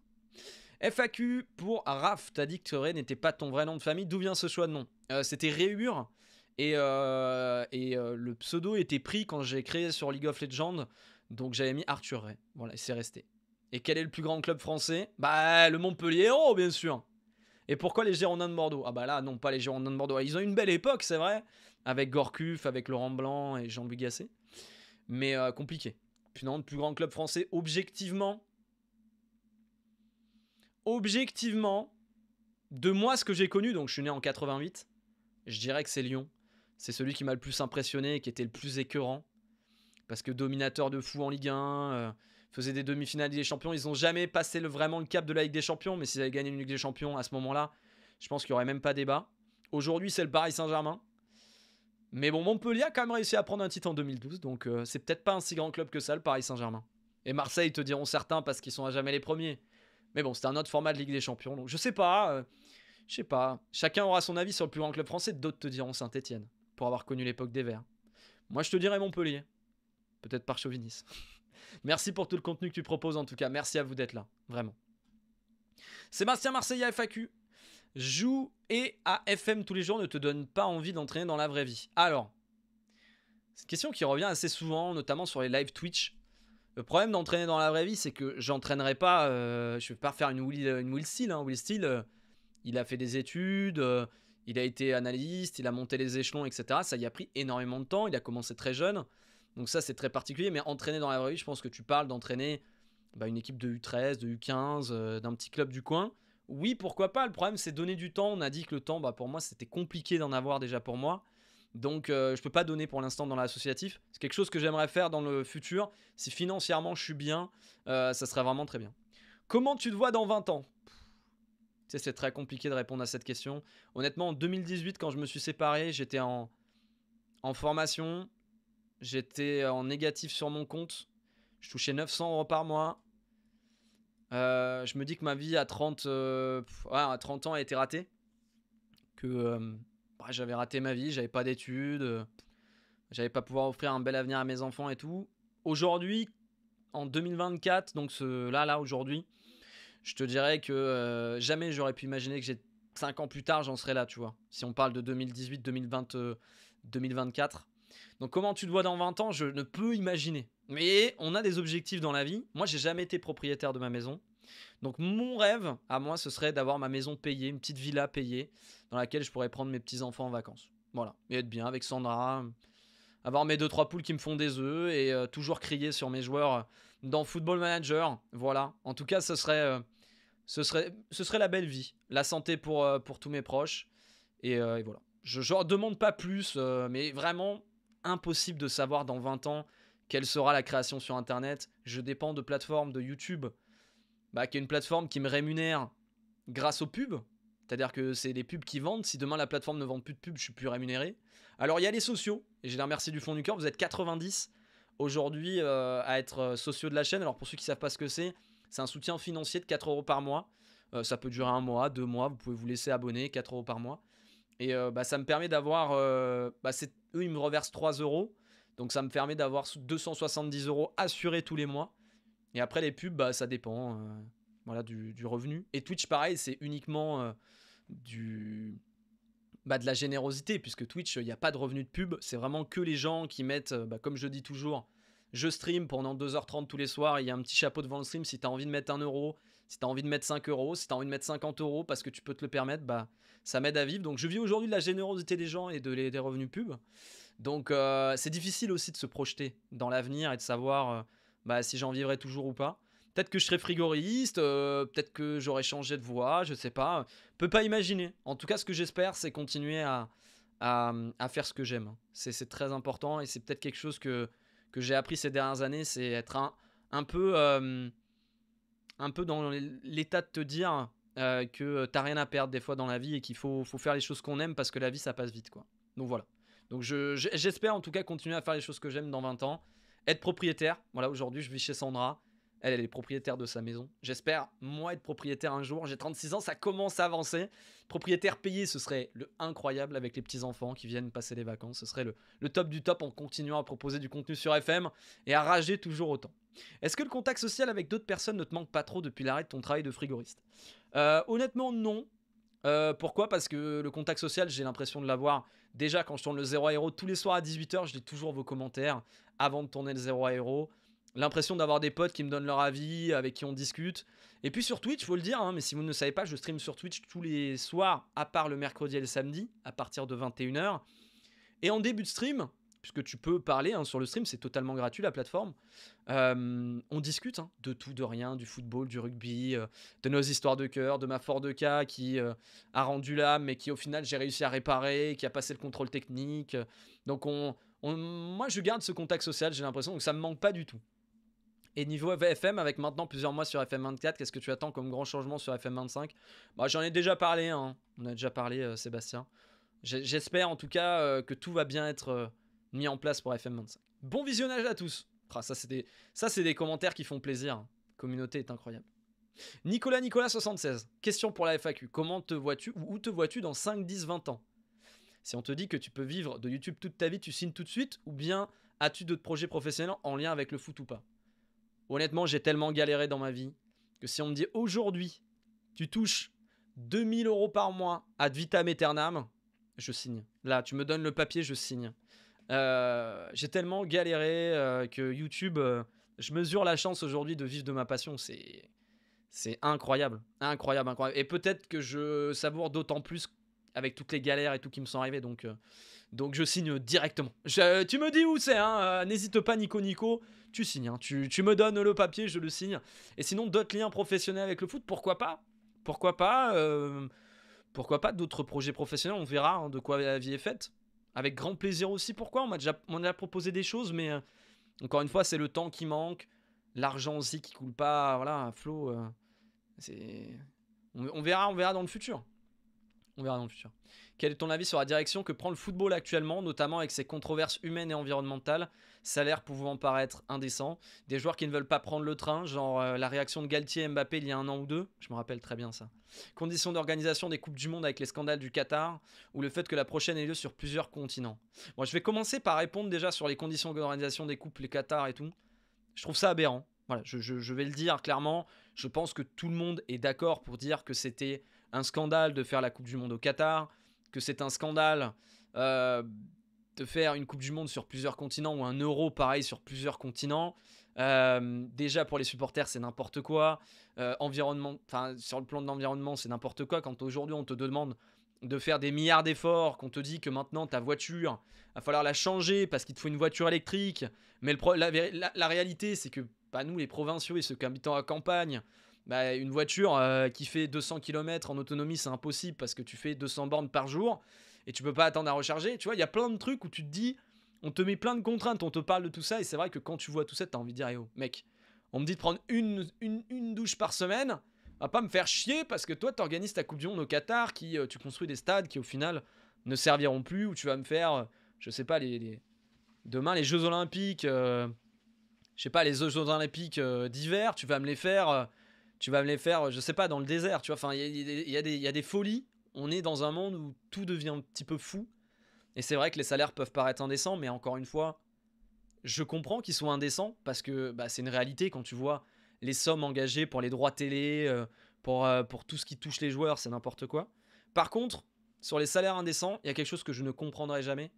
FAQ pour Raph. T'as dit que Ray n'était pas ton vrai nom de famille. D'où vient ce choix de nom euh, C'était Réhur. Et, euh, euh, le pseudo était pris quand j'ai créé sur League of Legends. Donc j'avais mis Arthur Ray. Voilà, c'est resté. Et quel est le plus grand club français Bah, le Montpellier oh bien sûr. Et pourquoi les Girondins de Bordeaux Ah bah là, non, pas les Girondins de Bordeaux. Ils ont une belle époque, c'est vrai. Avec Gorkuf, avec Laurent Blanc et Jean Bugacé. Mais compliqué. Puis non, le plus grand club français, objectivement, objectivement, de moi, ce que j'ai connu, donc je suis né en 88, je dirais que c'est Lyon. C'est celui qui m'a le plus impressionné et qui était le plus écœurant. Parce que dominateur de fou en Ligue 1, euh, faisait des demi-finales des Champions. Ils n'ont jamais passé le, vraiment le cap de la Ligue des Champions, mais s'ils avaient gagné une Ligue des Champions à ce moment-là, je pense qu'il n'y aurait même pas débat. Aujourd'hui, c'est le Paris Saint-Germain. Mais bon, Montpellier a quand même réussi à prendre un titre en 2012, donc euh, c'est peut-être pas un si grand club que ça, le Paris Saint-Germain. Et Marseille, te diront certains, parce qu'ils sont à jamais les premiers. Mais bon, c'était un autre format de Ligue des Champions. Donc je sais pas. Euh, je sais pas. Chacun aura son avis sur le plus grand club français. D'autres te diront Saint-Etienne, pour avoir connu l'époque des Verts. Moi, je te dirais Montpellier. Peut-être par chauvinisme. Merci pour tout le contenu que tu proposes, en tout cas. Merci à vous d'être là. Vraiment. Sébastien Marseillais FAQ. Joue et à FM tous les jours ne te donne pas envie d'entraîner dans la vraie vie. Alors, c'est une question qui revient assez souvent, notamment sur les live Twitch. Le problème d'entraîner dans la vraie vie, c'est que j'entraînerai pas. Euh, je ne vais pas faire une Will, une Will Steele. Hein. Will Steele, euh, il a fait des études, euh, il a été analyste, il a monté les échelons, etc. Ça y a pris énormément de temps. Il a commencé très jeune. Donc, ça, c'est très particulier. Mais entraîner dans la vraie vie, je pense que tu parles d'entraîner bah, une équipe de U13, de U15, d'un petit club du coin. Oui, pourquoi pas. Le problème, c'est donner du temps. On a dit que le temps, bah, pour moi, c'était compliqué d'en avoir déjà pour moi. Donc je euh, je peux pas donner pour l'instant dans l'associatif. C'est quelque chose que j'aimerais faire dans le futur. Si financièrement je suis bien, euh, ça serait vraiment très bien. Comment tu te vois dans 20 ans C'est très compliqué de répondre à cette question. Honnêtement, en 2018, quand je me suis séparé, j'étais en, en formation. J'étais en négatif sur mon compte. Je touchais 900 euros par mois. Euh, je me dis que ma vie à 30, à 30 ans a été ratée. Que bah, j'avais raté ma vie, j'avais pas d'études, euh, j'avais pas pouvoir offrir un bel avenir à mes enfants et tout. Aujourd'hui, en 2024, donc là, là, aujourd'hui, je te dirais que euh, jamais j'aurais pu imaginer que j'ai 5 ans plus tard, j'en serais là, tu vois. Si on parle de 2018, 2020, 2024. Donc comment tu te vois dans 20 ans, je ne peux imaginer. Mais on a des objectifs dans la vie. Moi, j'ai jamais été propriétaire de ma maison. Donc mon rêve à moi, ce serait d'avoir ma maison payée, une petite villa payée, dans laquelle je pourrais prendre mes petits enfants en vacances. Voilà, et être bien avec Sandra, avoir mes deux trois poules qui me font des œufs et euh, toujours crier sur mes joueurs euh, dans Football Manager. Voilà. En tout cas, ce serait, euh, ce serait, ce serait la belle vie, la santé pour pour tous mes proches et, voilà. Je ne demande pas plus, mais vraiment impossible de savoir dans 20 ans quelle sera la création sur Internet. Je dépends de plateformes, de YouTube, bah, qu'il une plateforme qui me rémunère grâce aux pubs. C'est-à-dire que c'est les pubs qui vendent. Si demain la plateforme ne vend plus de pubs, je suis plus rémunéré. Alors il y a les sociaux. Et je les remercie du fond du cœur. Vous êtes 90 aujourd'hui euh, à être euh, sociaux de la chaîne. Alors pour ceux qui ne savent pas ce que c'est, c'est un soutien financier de 4 euros par mois. Euh, ça peut durer un mois, deux mois. Vous pouvez vous laisser abonner, 4 euros par mois. Et bah, ça me permet d'avoir. Bah, eux, ils me reversent 3 euros. Donc ça me permet d'avoir 270 euros assurés tous les mois. Et après, les pubs, bah, ça dépend hein, voilà, du, revenu. Et Twitch, pareil, c'est uniquement euh, du, bah, de la générosité, puisque Twitch, il n'y a pas de revenu de pub. C'est vraiment que les gens qui mettent, euh, bah, comme je dis toujours, je stream pendant 2h30 tous les soirs, il y a un petit chapeau devant le stream. Si tu as envie de mettre 1 euro, si tu as envie de mettre 5 euros, si tu as envie de mettre 50 euros parce que tu peux te le permettre, bah, ça m'aide à vivre. Donc je vis aujourd'hui de la générosité des gens et de les, des revenus pubs. Donc euh, c'est difficile aussi de se projeter dans l'avenir et de savoir bah, si j'en vivrais toujours ou pas. Peut-être que je serais frigoriste, euh, peut-être que j'aurais changé de voie, je ne sais pas. peux pas imaginer. En tout cas, ce que j'espère, c'est continuer à, faire ce que j'aime. C'est très important et c'est peut-être quelque chose que, j'ai appris ces dernières années, c'est être un, peu euh, un peu dans l'état de te dire euh, que que n'as rien à perdre des fois dans la vie et qu'il faut, faire les choses qu'on aime parce que la vie ça passe vite quoi. Donc voilà. Donc j'espère en tout cas continuer à faire les choses que j'aime dans 20 ans être propriétaire. Voilà, aujourd'hui, je vis chez Sandra. Elle, elle est propriétaire de sa maison. J'espère, moi, être propriétaire un jour. J'ai 36 ans, ça commence à avancer. Propriétaire payé, ce serait le incroyable avec les petits-enfants qui viennent passer les vacances. Ce serait le, top du top en continuant à proposer du contenu sur FM et à rager toujours autant. Est-ce que le contact social avec d'autres personnes ne te manque pas trop depuis l'arrêt de ton travail de frigoriste euh, Honnêtement, non. Euh, pourquoi Parce que le contact social, j'ai l'impression de l'avoir déjà quand je tourne le 0 à tous les soirs à 18h, je lis toujours vos commentaires, avant de tourner le 0 à héros. L'impression d'avoir des potes qui me donnent leur avis, avec qui on discute. Et puis sur Twitch, faut le dire, hein, mais si vous ne savez pas, je stream sur Twitch tous les soirs, à part le mercredi et le samedi, à partir de 21h. Et en début de stream, puisque tu peux parler hein, sur le stream, c'est totalement gratuit la plateforme. Euh, on discute hein, de tout, de rien, du football, du rugby, euh, de nos histoires de cœur, de ma Ford K qui euh, a rendu l'âme, mais qui au final j'ai réussi à réparer, qui a passé le contrôle technique. Donc on, moi, je garde ce contact social, j'ai l'impression, que ça me manque pas du tout. Et niveau FM, avec maintenant plusieurs mois sur FM24, qu'est-ce que tu attends comme grand changement sur FM25 bah, J'en ai déjà parlé, hein. on a déjà parlé, euh, Sébastien. J'espère en tout cas euh, que tout va bien être euh, mis en place pour FM25. Bon visionnage à tous ah, Ça, c'est des... commentaires qui font plaisir. Hein. communauté est incroyable. Nicolas Nicolas 76, question pour la FAQ. Comment te vois-tu ou où te vois-tu dans 5, 10, 20 ans si on te dit que tu peux vivre de YouTube toute ta vie, tu signes tout de suite Ou bien as-tu d'autres projets professionnels en lien avec le foot ou pas Honnêtement, j'ai tellement galéré dans ma vie que si on me dit aujourd'hui, tu touches 2000 euros par mois à vitam aeternam, je signe. Là, tu me donnes le papier, je signe. Euh, j'ai tellement galéré euh, que YouTube, euh, je mesure la chance aujourd'hui de vivre de ma passion. C'est, c'est incroyable, incroyable, incroyable. Et peut-être que je savoure d'autant plus avec toutes les galères et tout qui me sont arrivées. Donc, euh, donc je signe directement. tu me dis où c'est, hein, euh, n'hésite pas, Nico Nico. Tu signes, hein. tu, tu, me donnes le papier, je le signe. Et sinon, d'autres liens professionnels avec le foot, pourquoi pas Pourquoi pas euh, Pourquoi pas d'autres projets professionnels On verra hein, de quoi la vie est faite. Avec grand plaisir aussi, pourquoi On m'a déjà, on proposé des choses, mais encore une fois, c'est le temps qui manque, l'argent aussi qui coule pas. Voilà, Flo, c'est. On, verra, on verra dans le futur. On verra dans le futur. Quel est ton avis sur la direction que prend le football actuellement, notamment avec ses controverses humaines et environnementales Salaire pouvant paraître indécent, des joueurs qui ne veulent pas prendre le train, genre euh, la réaction de Galtier et Mbappé il y a un an ou deux, je me rappelle très bien ça. Conditions d'organisation des Coupes du Monde avec les scandales du Qatar, ou le fait que la prochaine ait lieu sur plusieurs continents. je vais commencer par répondre déjà sur les conditions d'organisation des Coupes, les Qatar et tout. Je trouve ça aberrant. Voilà, je vais le dire clairement. Je pense que tout le monde est d'accord pour dire que c'était un scandale de faire la Coupe du Monde au Qatar, que c'est un scandale euh, de faire une Coupe du Monde sur plusieurs continents ou un euro pareil sur plusieurs continents. Euh, déjà pour les supporters, c'est n'importe quoi. Euh, environnement, sur le plan de l'environnement, c'est n'importe quoi. Quand aujourd'hui on te demande de faire des milliards d'efforts, qu'on te dit que maintenant ta voiture, va falloir la changer parce qu'il te faut une voiture électrique. Mais la, réalité, c'est que pas bah, nous les provinciaux et ceux qui habitent à campagne, bah, une voiture euh, qui fait 200 km en autonomie, c'est impossible parce que tu fais 200 bornes par jour et tu peux pas attendre à recharger. Tu vois, il y a plein de trucs où tu te dis, on te met plein de contraintes, on te parle de tout ça et c'est vrai que quand tu vois tout ça, tu as envie de dire, eh oh, mec, on me dit de prendre une, douche par semaine, va pas me faire chier parce que toi, tu organises ta Coupe du Monde au Qatar, qui, euh, tu construis des stades qui au final ne serviront plus ou tu vas me faire, euh, je sais pas, les, demain les Jeux Olympiques, je sais pas, les Jeux Olympiques d'hiver, tu vas me les faire tu vas me les faire, je sais pas, dans le désert, tu vois. Enfin, il y, a, des folies. On est dans un monde où tout devient un petit peu fou. Et c'est vrai que les salaires peuvent paraître indécents, mais encore une fois, je comprends qu'ils soient indécents parce que bah, c'est une réalité quand tu vois les sommes engagées pour les droits télé, euh, pour, euh, pour tout ce qui touche les joueurs, c'est n'importe quoi. Par contre, sur les salaires indécents, il y a quelque chose que je ne comprendrai jamais.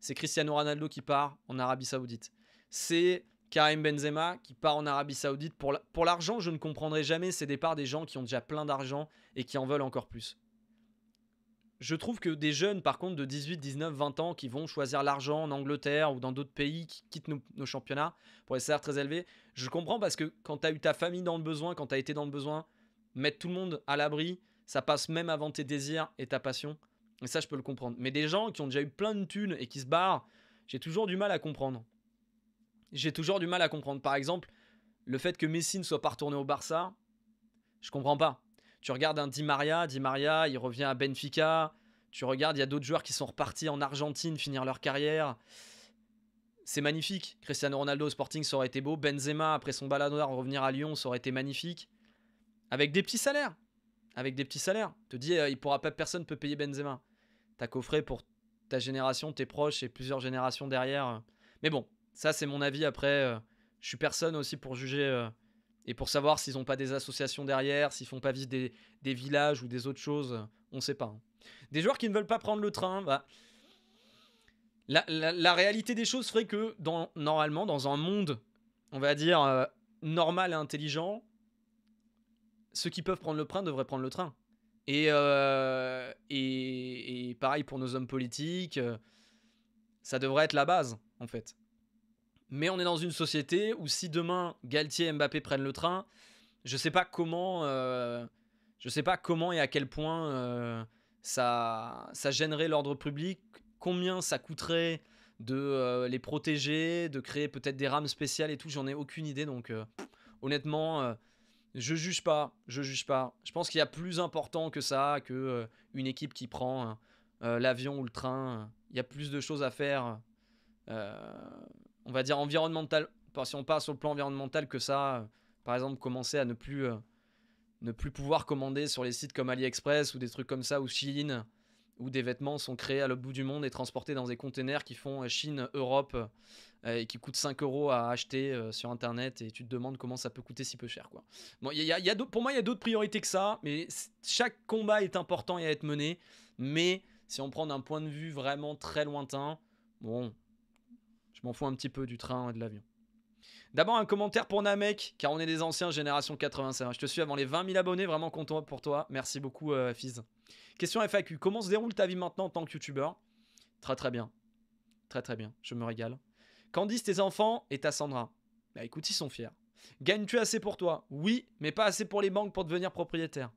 C'est Cristiano Ronaldo qui part en Arabie Saoudite. C'est Karim Benzema qui part en Arabie Saoudite. Pour l'argent, je ne comprendrai jamais ces départs des gens qui ont déjà plein d'argent et qui en veulent encore plus. Je trouve que des jeunes, par contre, de 18, 19, 20 ans qui vont choisir l'argent en Angleterre ou dans d'autres pays, qui quittent nos, championnats pour des salaires très élevés, je comprends parce que quand tu as eu ta famille dans le besoin, quand tu as été dans le besoin, mettre tout le monde à l'abri, ça passe même avant tes désirs et ta passion. Et ça, je peux le comprendre. Mais des gens qui ont déjà eu plein de thunes et qui se barrent, j'ai toujours du mal à comprendre j'ai toujours du mal à comprendre. Par exemple, le fait que Messi ne soit pas retourné au Barça, je comprends pas. Tu regardes un Di Maria, Di Maria, il revient à Benfica. Tu regardes, il y a d'autres joueurs qui sont repartis en Argentine finir leur carrière. C'est magnifique. Cristiano Ronaldo au Sporting, ça aurait été beau. Benzema, après son baladeur, revenir à Lyon, ça aurait été magnifique. Avec des petits salaires. Avec des petits salaires. Te dis, euh, il pourra pas, personne peut payer Benzema. T'as coffré pour ta génération, tes proches et plusieurs générations derrière. Mais bon, ça, c'est mon avis. Après, euh, je suis personne aussi pour juger euh, et pour savoir s'ils n'ont pas des associations derrière, s'ils font pas vivre des, villages ou des autres choses, euh, on ne sait pas. Hein. Des joueurs qui ne veulent pas prendre le train, bah, la, réalité des choses ferait que dans, normalement, dans un monde, on va dire, normal et intelligent, ceux qui peuvent prendre le train devraient prendre le train. et pareil pour nos hommes politiques, ça devrait être la base, en fait. Mais on est dans une société où si demain Galtier et Mbappé prennent le train, je sais pas comment, euh, je sais pas comment et à quel point euh, ça, gênerait l'ordre public, combien ça coûterait de euh, les protéger, de créer peut-être des rames spéciales et tout. J'en ai aucune idée, donc honnêtement, je juge pas, je juge pas. Je pense qu'il y a plus important que ça, que une équipe qui prend l'avion ou le train. Il y a plus de choses à faire on va dire, environnemental, si on part sur le plan environnemental, que ça, euh, par exemple, commencer à ne plus, euh, ne plus pouvoir commander sur les sites comme AliExpress ou des trucs comme ça, ou Chine, où des vêtements sont créés à l'autre bout du monde et transportés dans des containers qui font euh, Chine, Europe, et qui coûtent 5 euros à acheter sur Internet, et tu te demandes comment ça peut coûter si peu cher. Quoi. Bon, pour moi, il y a d'autres priorités que ça, mais chaque combat est important et à être mené, mais si on prend un point de vue vraiment très lointain, bon, je m'en fous un petit peu du train et de l'avion. D'abord un commentaire pour Namek, car on est des anciens génération 85. Je te suis avant les 20 000 abonnés, vraiment content pour toi. Merci beaucoup euh, Fizz. Question FAQ, comment se déroule ta vie maintenant en tant que youtubeur Très très bien. Très très bien, je me régale. disent tes enfants et ta Sandra. Bah écoute, ils sont fiers. Gagnes-tu assez pour toi Oui, mais pas assez pour les banques pour devenir propriétaire.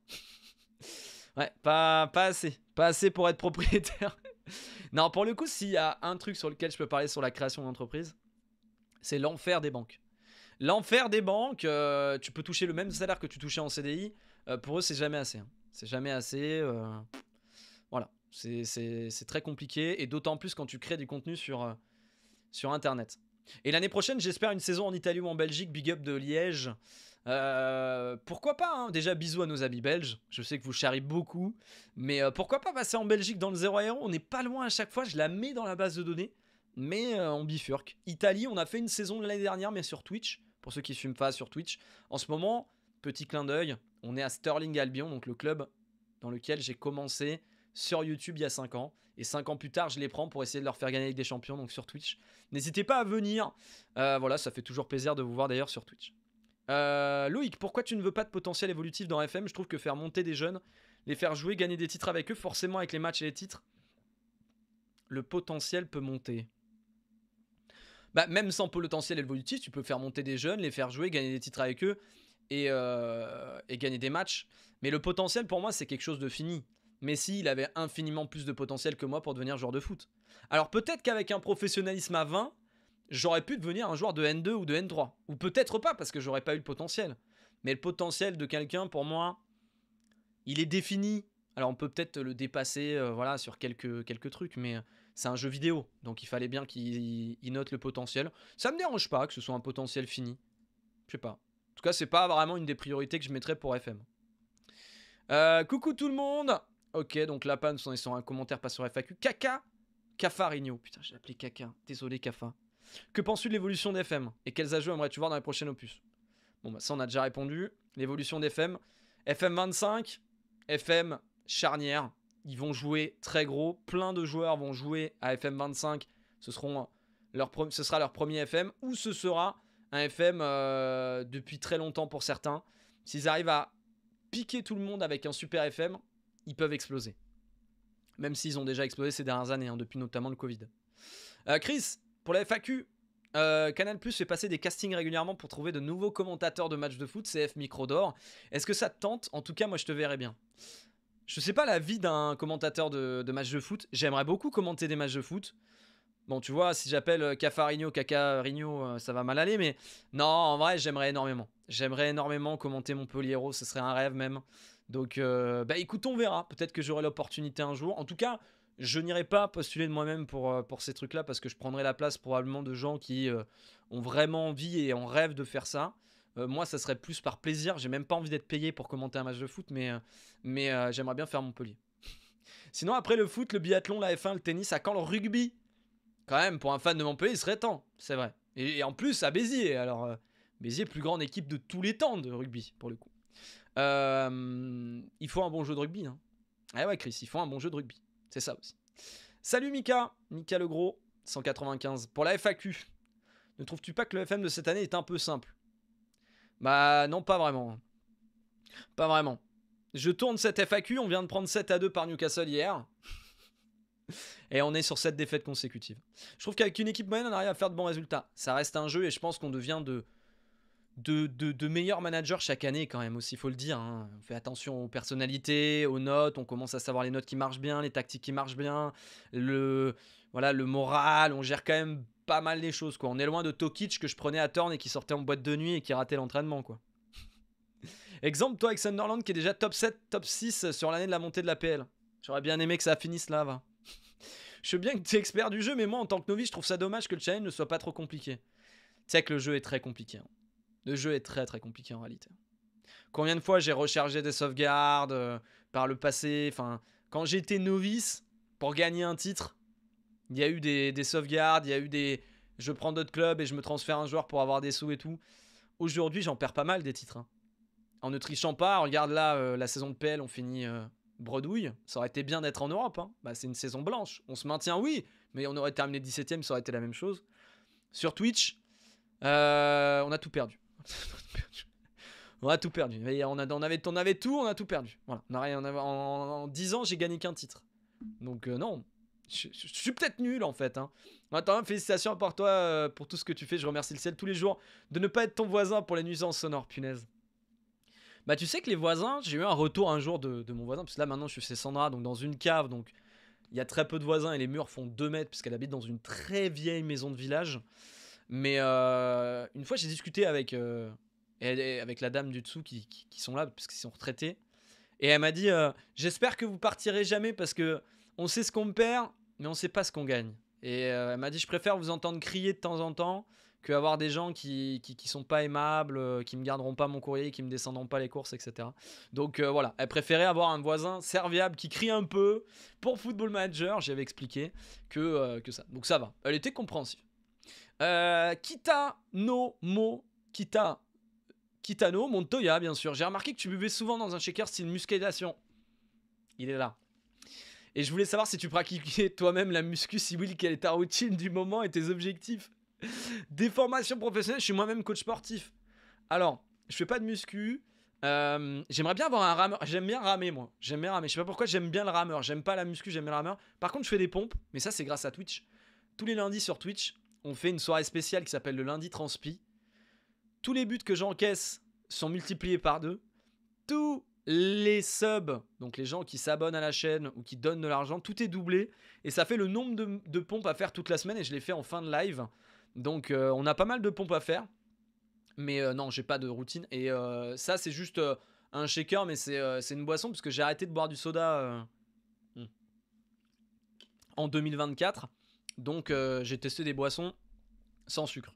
ouais, pas, pas assez. Pas assez pour être propriétaire. non, pour le coup, s'il y a un truc sur lequel je peux parler sur la création d'entreprise, c'est l'enfer des banques. L'enfer des banques, euh, tu peux toucher le même salaire que tu touchais en CDI. Euh, pour eux, c'est jamais assez. Hein. C'est jamais assez. Euh, voilà. C'est très compliqué. Et d'autant plus quand tu crées du contenu sur, sur Internet. Et l'année prochaine, j'espère une saison en Italie ou en Belgique. Big up de Liège. Euh, pourquoi pas hein. Déjà, bisous à nos amis belges. Je sais que vous charriez beaucoup. Mais euh, pourquoi pas passer en Belgique dans le 0 à 1 On n'est pas loin à chaque fois. Je la mets dans la base de données. Mais euh, on bifurque. Italie, on a fait une saison l'année dernière, mais sur Twitch. Pour ceux qui fument pas sur Twitch. En ce moment, petit clin d'œil, on est à Sterling Albion, donc le club dans lequel j'ai commencé sur YouTube il y a 5 ans. Et 5 ans plus tard, je les prends pour essayer de leur faire gagner avec des champions, donc sur Twitch. N'hésitez pas à venir. voilà, ça fait toujours plaisir de vous voir d'ailleurs sur Twitch. Euh, Loïc, pourquoi tu ne veux pas de potentiel évolutif dans FM Je trouve que faire monter des jeunes, les faire jouer, gagner des titres avec eux, forcément avec les matchs et les titres, le potentiel peut monter. Bah, même sans potentiel évolutif, tu peux faire monter des jeunes, les faire jouer, gagner des titres avec eux et, euh, et gagner des matchs. Mais le potentiel, pour moi, c'est quelque chose de fini. Messi, il avait infiniment plus de potentiel que moi pour devenir joueur de foot. Alors peut-être qu'avec un professionnalisme à 20, j'aurais pu devenir un joueur de N2 ou de N3. Ou peut-être pas, parce que j'aurais pas eu le potentiel. Mais le potentiel de quelqu'un, pour moi, il est défini. Alors on peut peut-être le dépasser euh, voilà, sur quelques, quelques trucs, mais c'est un jeu vidéo. Donc il fallait bien qu'il note le potentiel. Ça me dérange pas que ce soit un potentiel fini. Je sais pas. En tout cas, c'est pas vraiment une des priorités que je mettrais pour FM. Euh, coucou tout le monde Ok, donc panne, on est sur un commentaire, pas sur FAQ. Caca Cafarigno. Putain, j'ai appelé Caca. Désolé, Cafa. Que penses-tu de l'évolution d'FM Et quels ajouts aimerais-tu voir dans les prochains opus Bon, bah, ça, on a déjà répondu. L'évolution d'FM. FM 25, FM charnière. Ils vont jouer très gros. Plein de joueurs vont jouer à FM 25. Ce, seront euh, leur ce sera leur premier FM ou ce sera un FM euh, depuis très longtemps pour certains. S'ils arrivent à piquer tout le monde avec un super FM, ils peuvent exploser. Même s'ils ont déjà explosé ces dernières années, hein, depuis notamment le Covid. Euh, Chris, pour la FAQ, euh, Canal Plus fait passer des castings régulièrement pour trouver de nouveaux commentateurs de matchs de foot, CF Micro d'Or. Est-ce que ça te tente En tout cas, moi, je te verrais bien. Je sais pas la vie d'un commentateur de, matchs de foot. J'aimerais beaucoup commenter des matchs de foot. Bon, tu vois, si j'appelle euh, Caca rino euh, ça va mal aller, mais non, en vrai, j'aimerais énormément. J'aimerais énormément commenter mon Montpellier, ce serait un rêve même. Donc, bah écoute, on verra. Peut-être que j'aurai l'opportunité un jour. En tout cas, je n'irai pas postuler de moi-même pour, euh, pour ces trucs-là parce que je prendrai la place probablement de gens qui euh, ont vraiment envie et en rêve de faire ça. Euh, moi, ça serait plus par plaisir. J'ai même pas envie d'être payé pour commenter un match de foot, mais, mais j'aimerais bien faire Montpellier. Sinon, après le foot, le biathlon, la F1, le tennis, à quand le rugby Quand même, pour un fan de Montpellier, il serait temps, c'est vrai. Et, en plus, à Béziers. Alors, Béziers, plus grande équipe de tous les temps de rugby, pour le coup. il faut un bon jeu de rugby. Hein. Ah ouais, Chris, il faut un bon jeu de rugby. C'est ça aussi. Salut Mika, Mika le gros, 195. Pour la FAQ, ne trouves-tu pas que le FM de cette année est un peu simple Bah non, pas vraiment. Pas vraiment. Je tourne cette FAQ, on vient de prendre 7 à 2 par Newcastle hier. et on est sur 7 défaites consécutives. Je trouve qu'avec une équipe moyenne, on arrive à faire de bons résultats. Ça reste un jeu et je pense qu'on devient de de, meilleurs managers chaque année quand même aussi, il faut le dire. Hein. On fait attention aux personnalités, aux notes, on commence à savoir les notes qui marchent bien, les tactiques qui marchent bien, le, voilà, le moral, on gère quand même pas mal des choses. Quoi. On est loin de Tokic que je prenais à Torn et qui sortait en boîte de nuit et qui ratait l'entraînement. quoi. Exemple, toi avec Sunderland qui est déjà top 7, top 6 sur l'année de la montée de la PL. J'aurais bien aimé que ça finisse là, va. je sais bien que tu es expert du jeu, mais moi en tant que novice, je trouve ça dommage que le challenge ne soit pas trop compliqué. Tu sais que le jeu est très compliqué. Hein. Le jeu est très très compliqué en réalité. Combien de fois j'ai rechargé des sauvegardes euh, par le passé Enfin, quand j'étais novice, pour gagner un titre, il y a eu des, sauvegardes, il y a eu des. Je prends d'autres clubs et je me transfère un joueur pour avoir des sous et tout. Aujourd'hui, j'en perds pas mal des titres. Hein. En ne trichant pas, regarde là, euh, la saison de PL, on finit euh, bredouille. Ça aurait été bien d'être en Europe. Hein. Bah, c'est une saison blanche. On se maintient, oui, mais on aurait terminé 17ème, ça aurait été la même chose. Sur Twitch, on a tout perdu on a tout perdu. On, a, avait, on avait tout, on a tout perdu. Voilà. On rien, en, en, 10 ans, j'ai gagné qu'un titre. Donc euh, non, je, suis peut-être nul en fait. Hein. Attends, félicitations pour toi, euh, pour tout ce que tu fais. Je remercie le ciel tous les jours de ne pas être ton voisin pour les nuisances sonores, punaise. Bah tu sais que les voisins, j'ai eu un retour un jour de, mon voisin, parce que là maintenant je suis chez Sandra, donc dans une cave, donc il y a très peu de voisins et les murs font 2 mètres, puisqu'elle habite dans une très vieille maison de village. Mais euh, une fois, j'ai discuté avec, euh, avec la dame du dessous qui, sont là, parce qu'ils sont retraités. Et elle m'a dit euh, J'espère que vous partirez jamais parce que on sait ce qu'on perd, mais on ne sait pas ce qu'on gagne. Et elle m'a dit Je préfère vous entendre crier de temps en temps que avoir des gens qui, qui, sont pas aimables, qui me garderont pas mon courrier, qui me descendront pas les courses, etc. Donc voilà, elle préférait avoir un voisin serviable qui crie un peu pour Football Manager, j'avais expliqué, que, que ça. Donc ça va, elle était compréhensive. Euh, kita no mo kita. Kitano Montoya, bien sûr. J'ai remarqué que tu buvais souvent dans un shaker style musculation. Il est là. Et je voulais savoir si tu pratiquais toi-même la muscu, si oui, quelle est ta routine du moment et tes objectifs. Des formations professionnelles, je suis moi-même coach sportif. Alors, je fais pas de muscu. Euh, j'aimerais bien avoir un rameur. J'aime bien ramer, moi. J'aime bien ramer. Je sais pas pourquoi j'aime bien le rameur. J'aime pas la muscu, j'aime bien le rameur. Par contre, je fais des pompes, mais ça, c'est grâce à Twitch. Tous les lundis sur Twitch, on fait une soirée spéciale qui s'appelle le lundi transpi. Tous les buts que j'encaisse sont multipliés par deux. Tous les subs, donc les gens qui s'abonnent à la chaîne ou qui donnent de l'argent, tout est doublé. Et ça fait le nombre de, pompes à faire toute la semaine et je l'ai fait en fin de live. Donc euh, on a pas mal de pompes à faire. Mais euh, non, j'ai pas de routine. Et euh, ça, c'est juste un shaker, mais c'est une boisson parce que j'ai arrêté de boire du soda hmm, en 2024. Donc euh, j'ai testé des boissons sans sucre.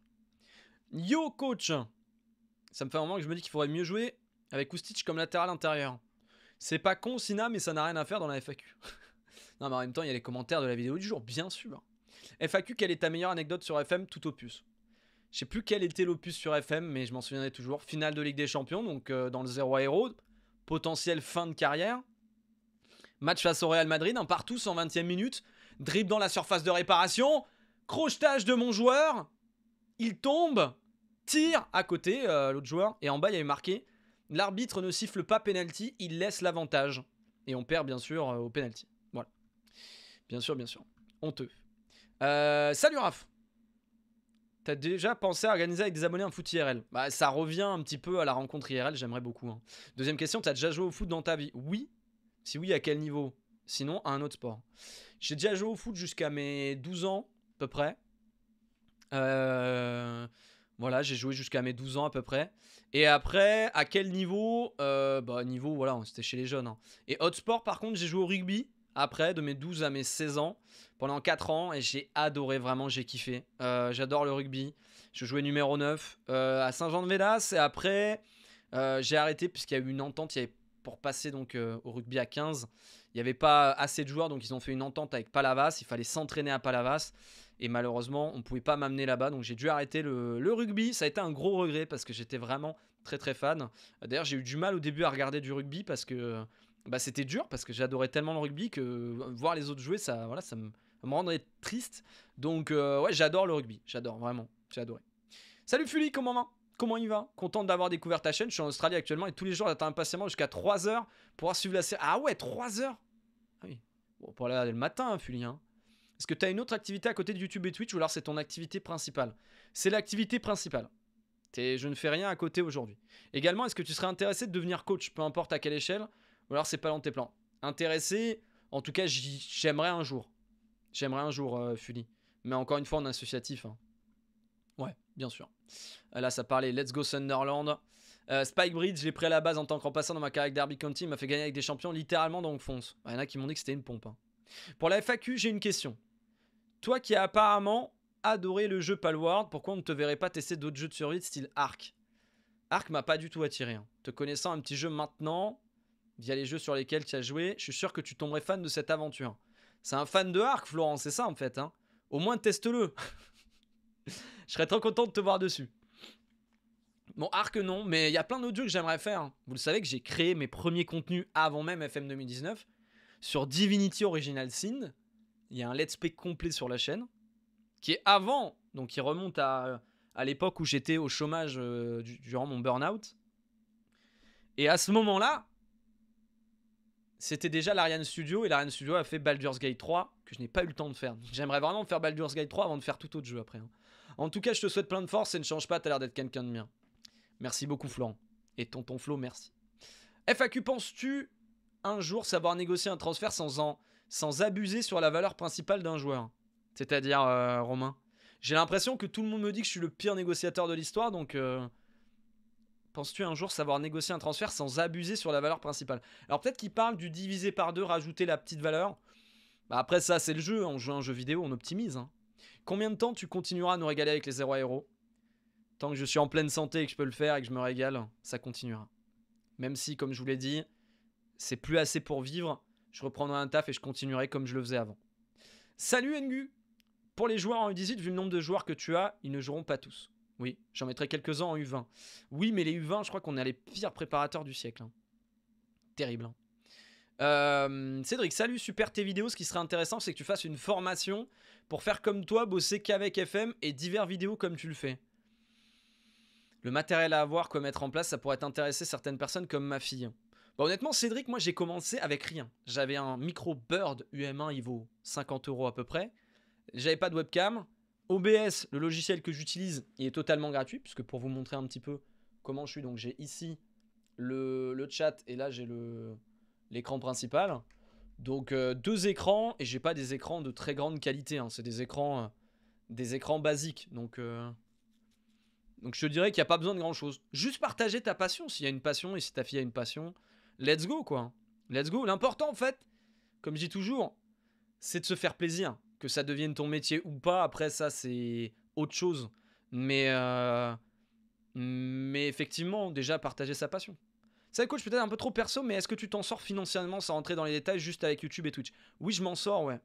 Yo coach Ça me fait un moment que je me dis qu'il faudrait mieux jouer avec oustich comme latéral intérieur. C'est pas con Sina, mais ça n'a rien à faire dans la FAQ. non mais en même temps, il y a les commentaires de la vidéo du jour, bien sûr. FAQ, quelle est ta meilleure anecdote sur FM tout opus Je sais plus quel était l'opus sur FM, mais je m'en souviendrai toujours. Finale de Ligue des Champions, donc euh, dans le 0 à potentiel potentielle fin de carrière. Match face au Real Madrid, un partout, 120e minute. Drip dans la surface de réparation. Crochetage de mon joueur. Il tombe. Tire à côté, euh, l'autre joueur. Et en bas, il y avait marqué L'arbitre ne siffle pas penalty, il laisse l'avantage. Et on perd, bien sûr, euh, au penalty. Voilà. Bien sûr, bien sûr. Honteux. Euh, salut Raph. T'as déjà pensé à organiser avec des abonnés un foot IRL Bah ça revient un petit peu à la rencontre IRL, j'aimerais beaucoup. Hein. Deuxième question, t'as déjà joué au foot dans ta vie Oui. Si oui, à quel niveau sinon à un autre sport. J'ai déjà joué au foot jusqu'à mes 12 ans, à peu près. Euh, voilà, j'ai joué jusqu'à mes 12 ans à peu près. Et après, à quel niveau euh, Bah, niveau, voilà, c'était chez les jeunes. Hein. Et autre sport, par contre, j'ai joué au rugby après, de mes 12 à mes 16 ans, pendant 4 ans, et j'ai adoré, vraiment, j'ai kiffé. Euh, j'adore le rugby. Je jouais numéro 9 à Saint-Jean-de-Védas, et après, j'ai arrêté, puisqu'il y a eu une entente, pour passer donc au rugby à 15. Il n'y avait pas assez de joueurs, donc ils ont fait une entente avec Palavas. Il fallait s'entraîner à Palavas. Et malheureusement, on ne pouvait pas m'amener là-bas. Donc j'ai dû arrêter le, rugby. Ça a été un gros regret parce que j'étais vraiment très très fan. D'ailleurs, j'ai eu du mal au début à regarder du rugby parce que bah, c'était dur, parce que j'adorais tellement le rugby que euh, voir les autres jouer, ça, voilà, ça me, rendrait triste. Donc euh, ouais, j'adore le rugby. J'adore, vraiment. J'ai adoré. Salut Fully, comment va Comment il va Content d'avoir découvert ta chaîne. Je suis en Australie actuellement et tous les jours, j'attends impatiemment jusqu'à 3 heures pour suivre la série. Ah ouais, 3 heures Bon, pour aller le matin, hein, Fully. Est-ce que tu as une autre activité à côté de YouTube et Twitch ou alors c'est ton activité principale C'est l'activité principale. Es, je ne fais rien à côté aujourd'hui. Également, est-ce que tu serais intéressé de devenir coach, peu importe à quelle échelle, ou alors c'est pas dans tes plans Intéressé, en tout cas, j'aimerais un jour. J'aimerais un jour, euh, Fully. Mais encore une fois, en associatif. Hein. Ouais, bien sûr. Euh, là, ça parlait Let's Go Sunderland. Euh, Spike Bridge, j'ai pris la base en tant qu'en passant dans ma carrière Derby County. Il m'a fait gagner avec des champions littéralement, donc fonce. Il y en a qui m'ont dit que c'était une pompe. Hein. Pour la FAQ, j'ai une question. Toi qui as apparemment adoré le jeu Palworld, pourquoi on ne te verrait pas tester d'autres jeux de survie de style Ark Ark m'a pas du tout attiré. Hein. Te connaissant un petit jeu maintenant, via les jeux sur lesquels tu as joué, je suis sûr que tu tomberais fan de cette aventure. C'est un fan de Ark, Florent, c'est ça en fait. Hein. Au moins teste-le. je serais trop content de te voir dessus. Bon, Arc non, mais il y a plein d'autres jeux que j'aimerais faire. Hein. Vous le savez que j'ai créé mes premiers contenus avant même FM 2019 sur Divinity Original Sin. Il y a un let's play complet sur la chaîne qui est avant, donc qui remonte à, à l'époque où j'étais au chômage euh, durant mon burn-out. Et à ce moment-là, c'était déjà l'Ariane Studio et l'Ariane Studio a fait Baldur's Gate 3 que je n'ai pas eu le temps de faire. J'aimerais vraiment faire Baldur's Gate 3 avant de faire tout autre jeu après. Hein. En tout cas, je te souhaite plein de force et ne change pas, t'as l'air d'être quelqu'un de mien Merci beaucoup, Flan. Et tonton Flo, merci. FAQ, penses-tu un jour savoir négocier un transfert sans, en, sans abuser sur la valeur principale d'un joueur C'est-à-dire, euh, Romain J'ai l'impression que tout le monde me dit que je suis le pire négociateur de l'histoire, donc. Euh, penses-tu un jour savoir négocier un transfert sans abuser sur la valeur principale Alors peut-être qu'il parle du diviser par deux, rajouter la petite valeur. Bah, après ça c'est le jeu, on joue un jeu vidéo, on optimise. Hein. Combien de temps tu continueras à nous régaler avec les 0 héros Tant que je suis en pleine santé et que je peux le faire et que je me régale, ça continuera. Même si, comme je vous l'ai dit, c'est plus assez pour vivre, je reprendrai un taf et je continuerai comme je le faisais avant. Salut Ngu Pour les joueurs en U18, vu le nombre de joueurs que tu as, ils ne joueront pas tous. Oui, j'en mettrai quelques-uns en U20. Oui, mais les U20, je crois qu'on est les pires préparateurs du siècle. Hein. Terrible. Hein. Euh, Cédric, salut, super tes vidéos. Ce qui serait intéressant, c'est que tu fasses une formation pour faire comme toi, bosser qu'avec FM et divers vidéos comme tu le fais le matériel à avoir, quoi mettre en place, ça pourrait intéresser certaines personnes comme ma fille. Bah, honnêtement, Cédric, moi j'ai commencé avec rien. J'avais un micro Bird UM1, il vaut 50 euros à peu près. J'avais pas de webcam. OBS, le logiciel que j'utilise, il est totalement gratuit, puisque pour vous montrer un petit peu comment je suis, donc j'ai ici le, chat et là j'ai l'écran principal. Donc euh, deux écrans et j'ai pas des écrans de très grande qualité, hein. c'est des écrans, euh, des écrans basiques. Donc euh, donc je te dirais qu'il n'y a pas besoin de grand-chose. Juste partager ta passion, s'il y a une passion et si ta fille a une passion, let's go quoi. Let's go. L'important en fait, comme je dis toujours, c'est de se faire plaisir. Que ça devienne ton métier ou pas, après ça c'est autre chose. Mais, euh, mais effectivement, déjà partager sa passion. Ça coach peut-être un peu trop perso, mais est-ce que tu t'en sors financièrement sans rentrer dans les détails juste avec YouTube et Twitch Oui, je m'en sors, ouais.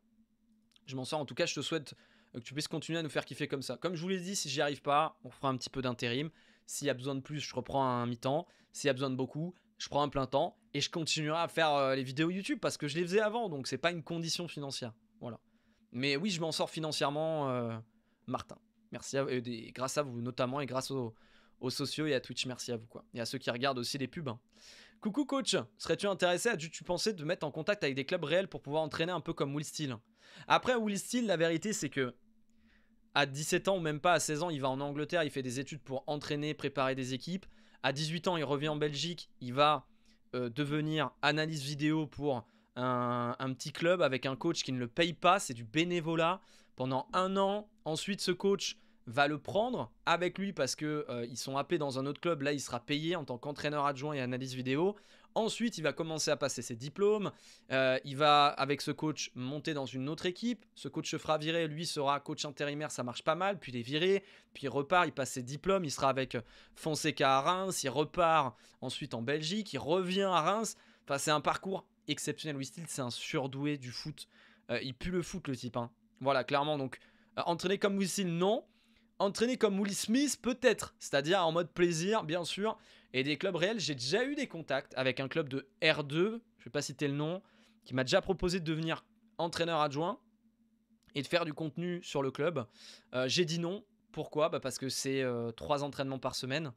Je m'en sors. En tout cas, je te souhaite que tu puisses continuer à nous faire kiffer comme ça. Comme je vous l'ai dit, si j'y arrive pas, on fera un petit peu d'intérim. S'il y a besoin de plus, je reprends un mi-temps. S'il y a besoin de beaucoup, je prends un plein temps et je continuerai à faire euh, les vidéos YouTube parce que je les faisais avant, donc c'est pas une condition financière. Voilà. Mais oui, je m'en sors financièrement, euh, Martin. Merci à, vous, grâce à vous notamment et grâce aux, sociaux et à Twitch, merci à vous quoi. Et à ceux qui regardent aussi les pubs. Hein. Coucou coach, serais-tu intéressé à tu pensais de mettre en contact avec des clubs réels pour pouvoir entraîner un peu comme Will Steel Après Will Steel, la vérité c'est que à 17 ans ou même pas à 16 ans, il va en Angleterre, il fait des études pour entraîner, préparer des équipes. À 18 ans, il revient en Belgique, il va euh, devenir analyse vidéo pour un, petit club avec un coach qui ne le paye pas, c'est du bénévolat pendant un an. Ensuite, ce coach va le prendre avec lui parce que euh, ils sont appelés dans un autre club. Là, il sera payé en tant qu'entraîneur adjoint et analyse vidéo. Ensuite, il va commencer à passer ses diplômes. Euh, il va, avec ce coach, monter dans une autre équipe. Ce coach se fera virer. Lui sera coach intérimaire, ça marche pas mal. Puis il est viré. Puis il repart, il passe ses diplômes. Il sera avec Fonseca à Reims. Il repart ensuite en Belgique. Il revient à Reims. Enfin, c'est un parcours exceptionnel. Wistil, c'est un surdoué du foot. Euh, il pue le foot, le type. Hein. Voilà, clairement. Donc, entraîné euh, entraîner comme Wistil, non. Entraîner comme Willie Smith, peut-être, c'est-à-dire en mode plaisir, bien sûr, et des clubs réels. J'ai déjà eu des contacts avec un club de R2, je ne vais pas citer le nom, qui m'a déjà proposé de devenir entraîneur adjoint et de faire du contenu sur le club. Euh, j'ai dit non. Pourquoi bah Parce que c'est euh, trois entraînements par semaine.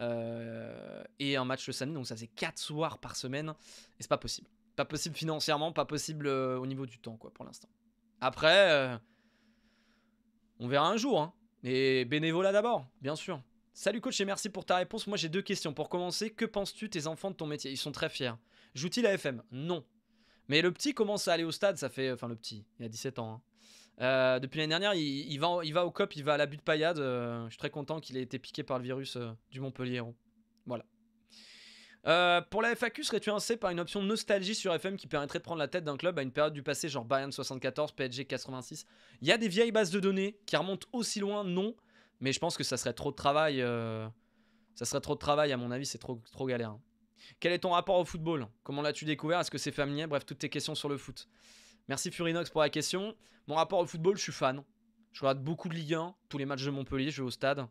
Euh, et un match le samedi, donc ça c'est quatre soirs par semaine, et c'est pas possible. Pas possible financièrement, pas possible au niveau du temps, quoi, pour l'instant. Après, on verra un jour, hein. Et bénévolat d'abord, bien sûr. Salut coach et merci pour ta réponse. Moi j'ai deux questions. Pour commencer, que penses-tu tes enfants de ton métier Ils sont très fiers. Joue-t-il à FM Non. Mais le petit commence à aller au stade, ça fait... Enfin le petit, il a 17 ans. Hein. Euh, depuis l'année dernière, il, va, il va au COP, il va à la butte paillade. Euh, je suis très content qu'il ait été piqué par le virus euh, du Montpellier. Hein. Voilà. Euh, pour la FAQ, serais-tu par une option nostalgie sur FM qui permettrait de prendre la tête d'un club à une période du passé, genre Bayern 74, PSG 86 Il y a des vieilles bases de données qui remontent aussi loin, non, mais je pense que ça serait trop de travail. Euh, ça serait trop de travail, à mon avis, c'est trop, galère. Quel est ton rapport au football Comment l'as-tu découvert Est-ce que c'est familier Bref, toutes tes questions sur le foot. Merci Furinox pour la question. Mon rapport au football, je suis fan. Je regarde beaucoup de Ligue 1, tous les matchs de Montpellier, je vais au stade.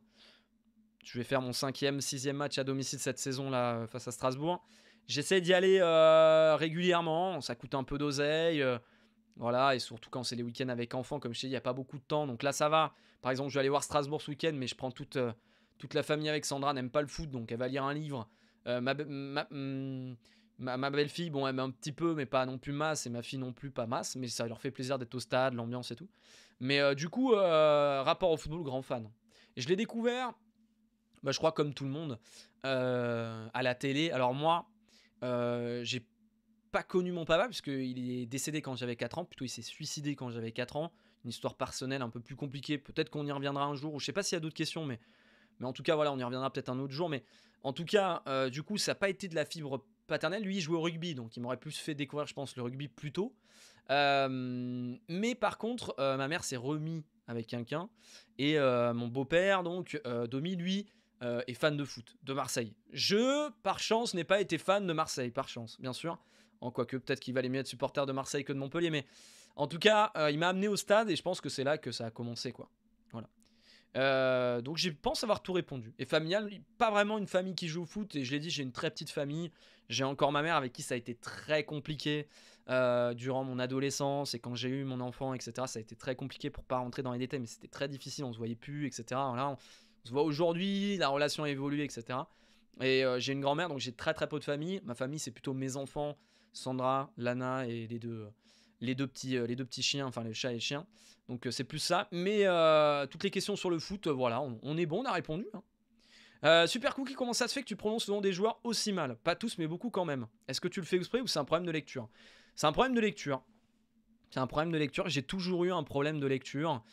Je vais faire mon cinquième, sixième match à domicile cette saison là euh, face à Strasbourg. J'essaie d'y aller euh, régulièrement. Ça coûte un peu d'oseille. Euh, voilà, et surtout quand c'est les week-ends avec enfants, comme je dis, il n'y a pas beaucoup de temps. Donc là, ça va. Par exemple, je vais aller voir Strasbourg ce week-end, mais je prends toute, toute la famille avec Sandra, n'aime pas le foot, donc elle va lire un livre. Mm, ma, belle-fille, bon, elle aime un petit peu, mais pas non plus masse, et ma fille non plus pas masse, mais ça leur fait plaisir d'être au stade, l'ambiance et tout. Mais du coup, rapport au football, grand fan. je l'ai découvert bah, je crois comme tout le monde, euh, à la télé. Alors moi, euh, j'ai pas connu mon papa, puisqu'il est décédé quand j'avais 4 ans, plutôt il s'est suicidé quand j'avais 4 ans. Une histoire personnelle un peu plus compliquée, peut-être qu'on y reviendra un jour, ou je sais pas s'il y a d'autres questions, mais, mais en tout cas, voilà, on y reviendra peut-être un autre jour. Mais en tout cas, euh, du coup, ça n'a pas été de la fibre paternelle. Lui, il jouait au rugby, donc il m'aurait plus fait découvrir, je pense, le rugby plus tôt. Euh, mais par contre, ma mère s'est remise avec quelqu'un, et mon beau-père, donc Domi, lui, et euh, fan de foot, de Marseille. Je, par chance, n'ai pas été fan de Marseille, par chance, bien sûr. En quoi que peut-être qu'il valait mieux être supporter de Marseille que de Montpellier, mais en tout cas, euh, il m'a amené au stade et je pense que c'est là que ça a commencé, quoi. Voilà. Euh, donc, je pense avoir tout répondu. Et familial, pas vraiment une famille qui joue au foot. Et je l'ai dit, j'ai une très petite famille. J'ai encore ma mère avec qui ça a été très compliqué durant mon adolescence et quand j'ai eu mon enfant, etc. Ça a été très compliqué pour pas rentrer dans les détails, mais c'était très difficile. On se voyait plus, etc. Voilà, se voit aujourd'hui, la relation a évolué, etc. Et euh, j'ai une grand-mère, donc j'ai très très peu de famille. Ma famille, c'est plutôt mes enfants, Sandra, Lana et les deux, les deux, petits, euh, les deux petits chiens, enfin les chats et chiens. Donc euh, c'est plus ça. Mais toutes les questions sur le foot, voilà, on, est bon, on a répondu. Hein. Super Cookie, comment ça se fait que tu prononces souvent des joueurs aussi mal Pas tous, mais beaucoup quand même. Est-ce que tu le fais exprès ou c'est un problème de lecture C'est un problème de lecture. C'est un problème de lecture. J'ai toujours eu un problème de lecture.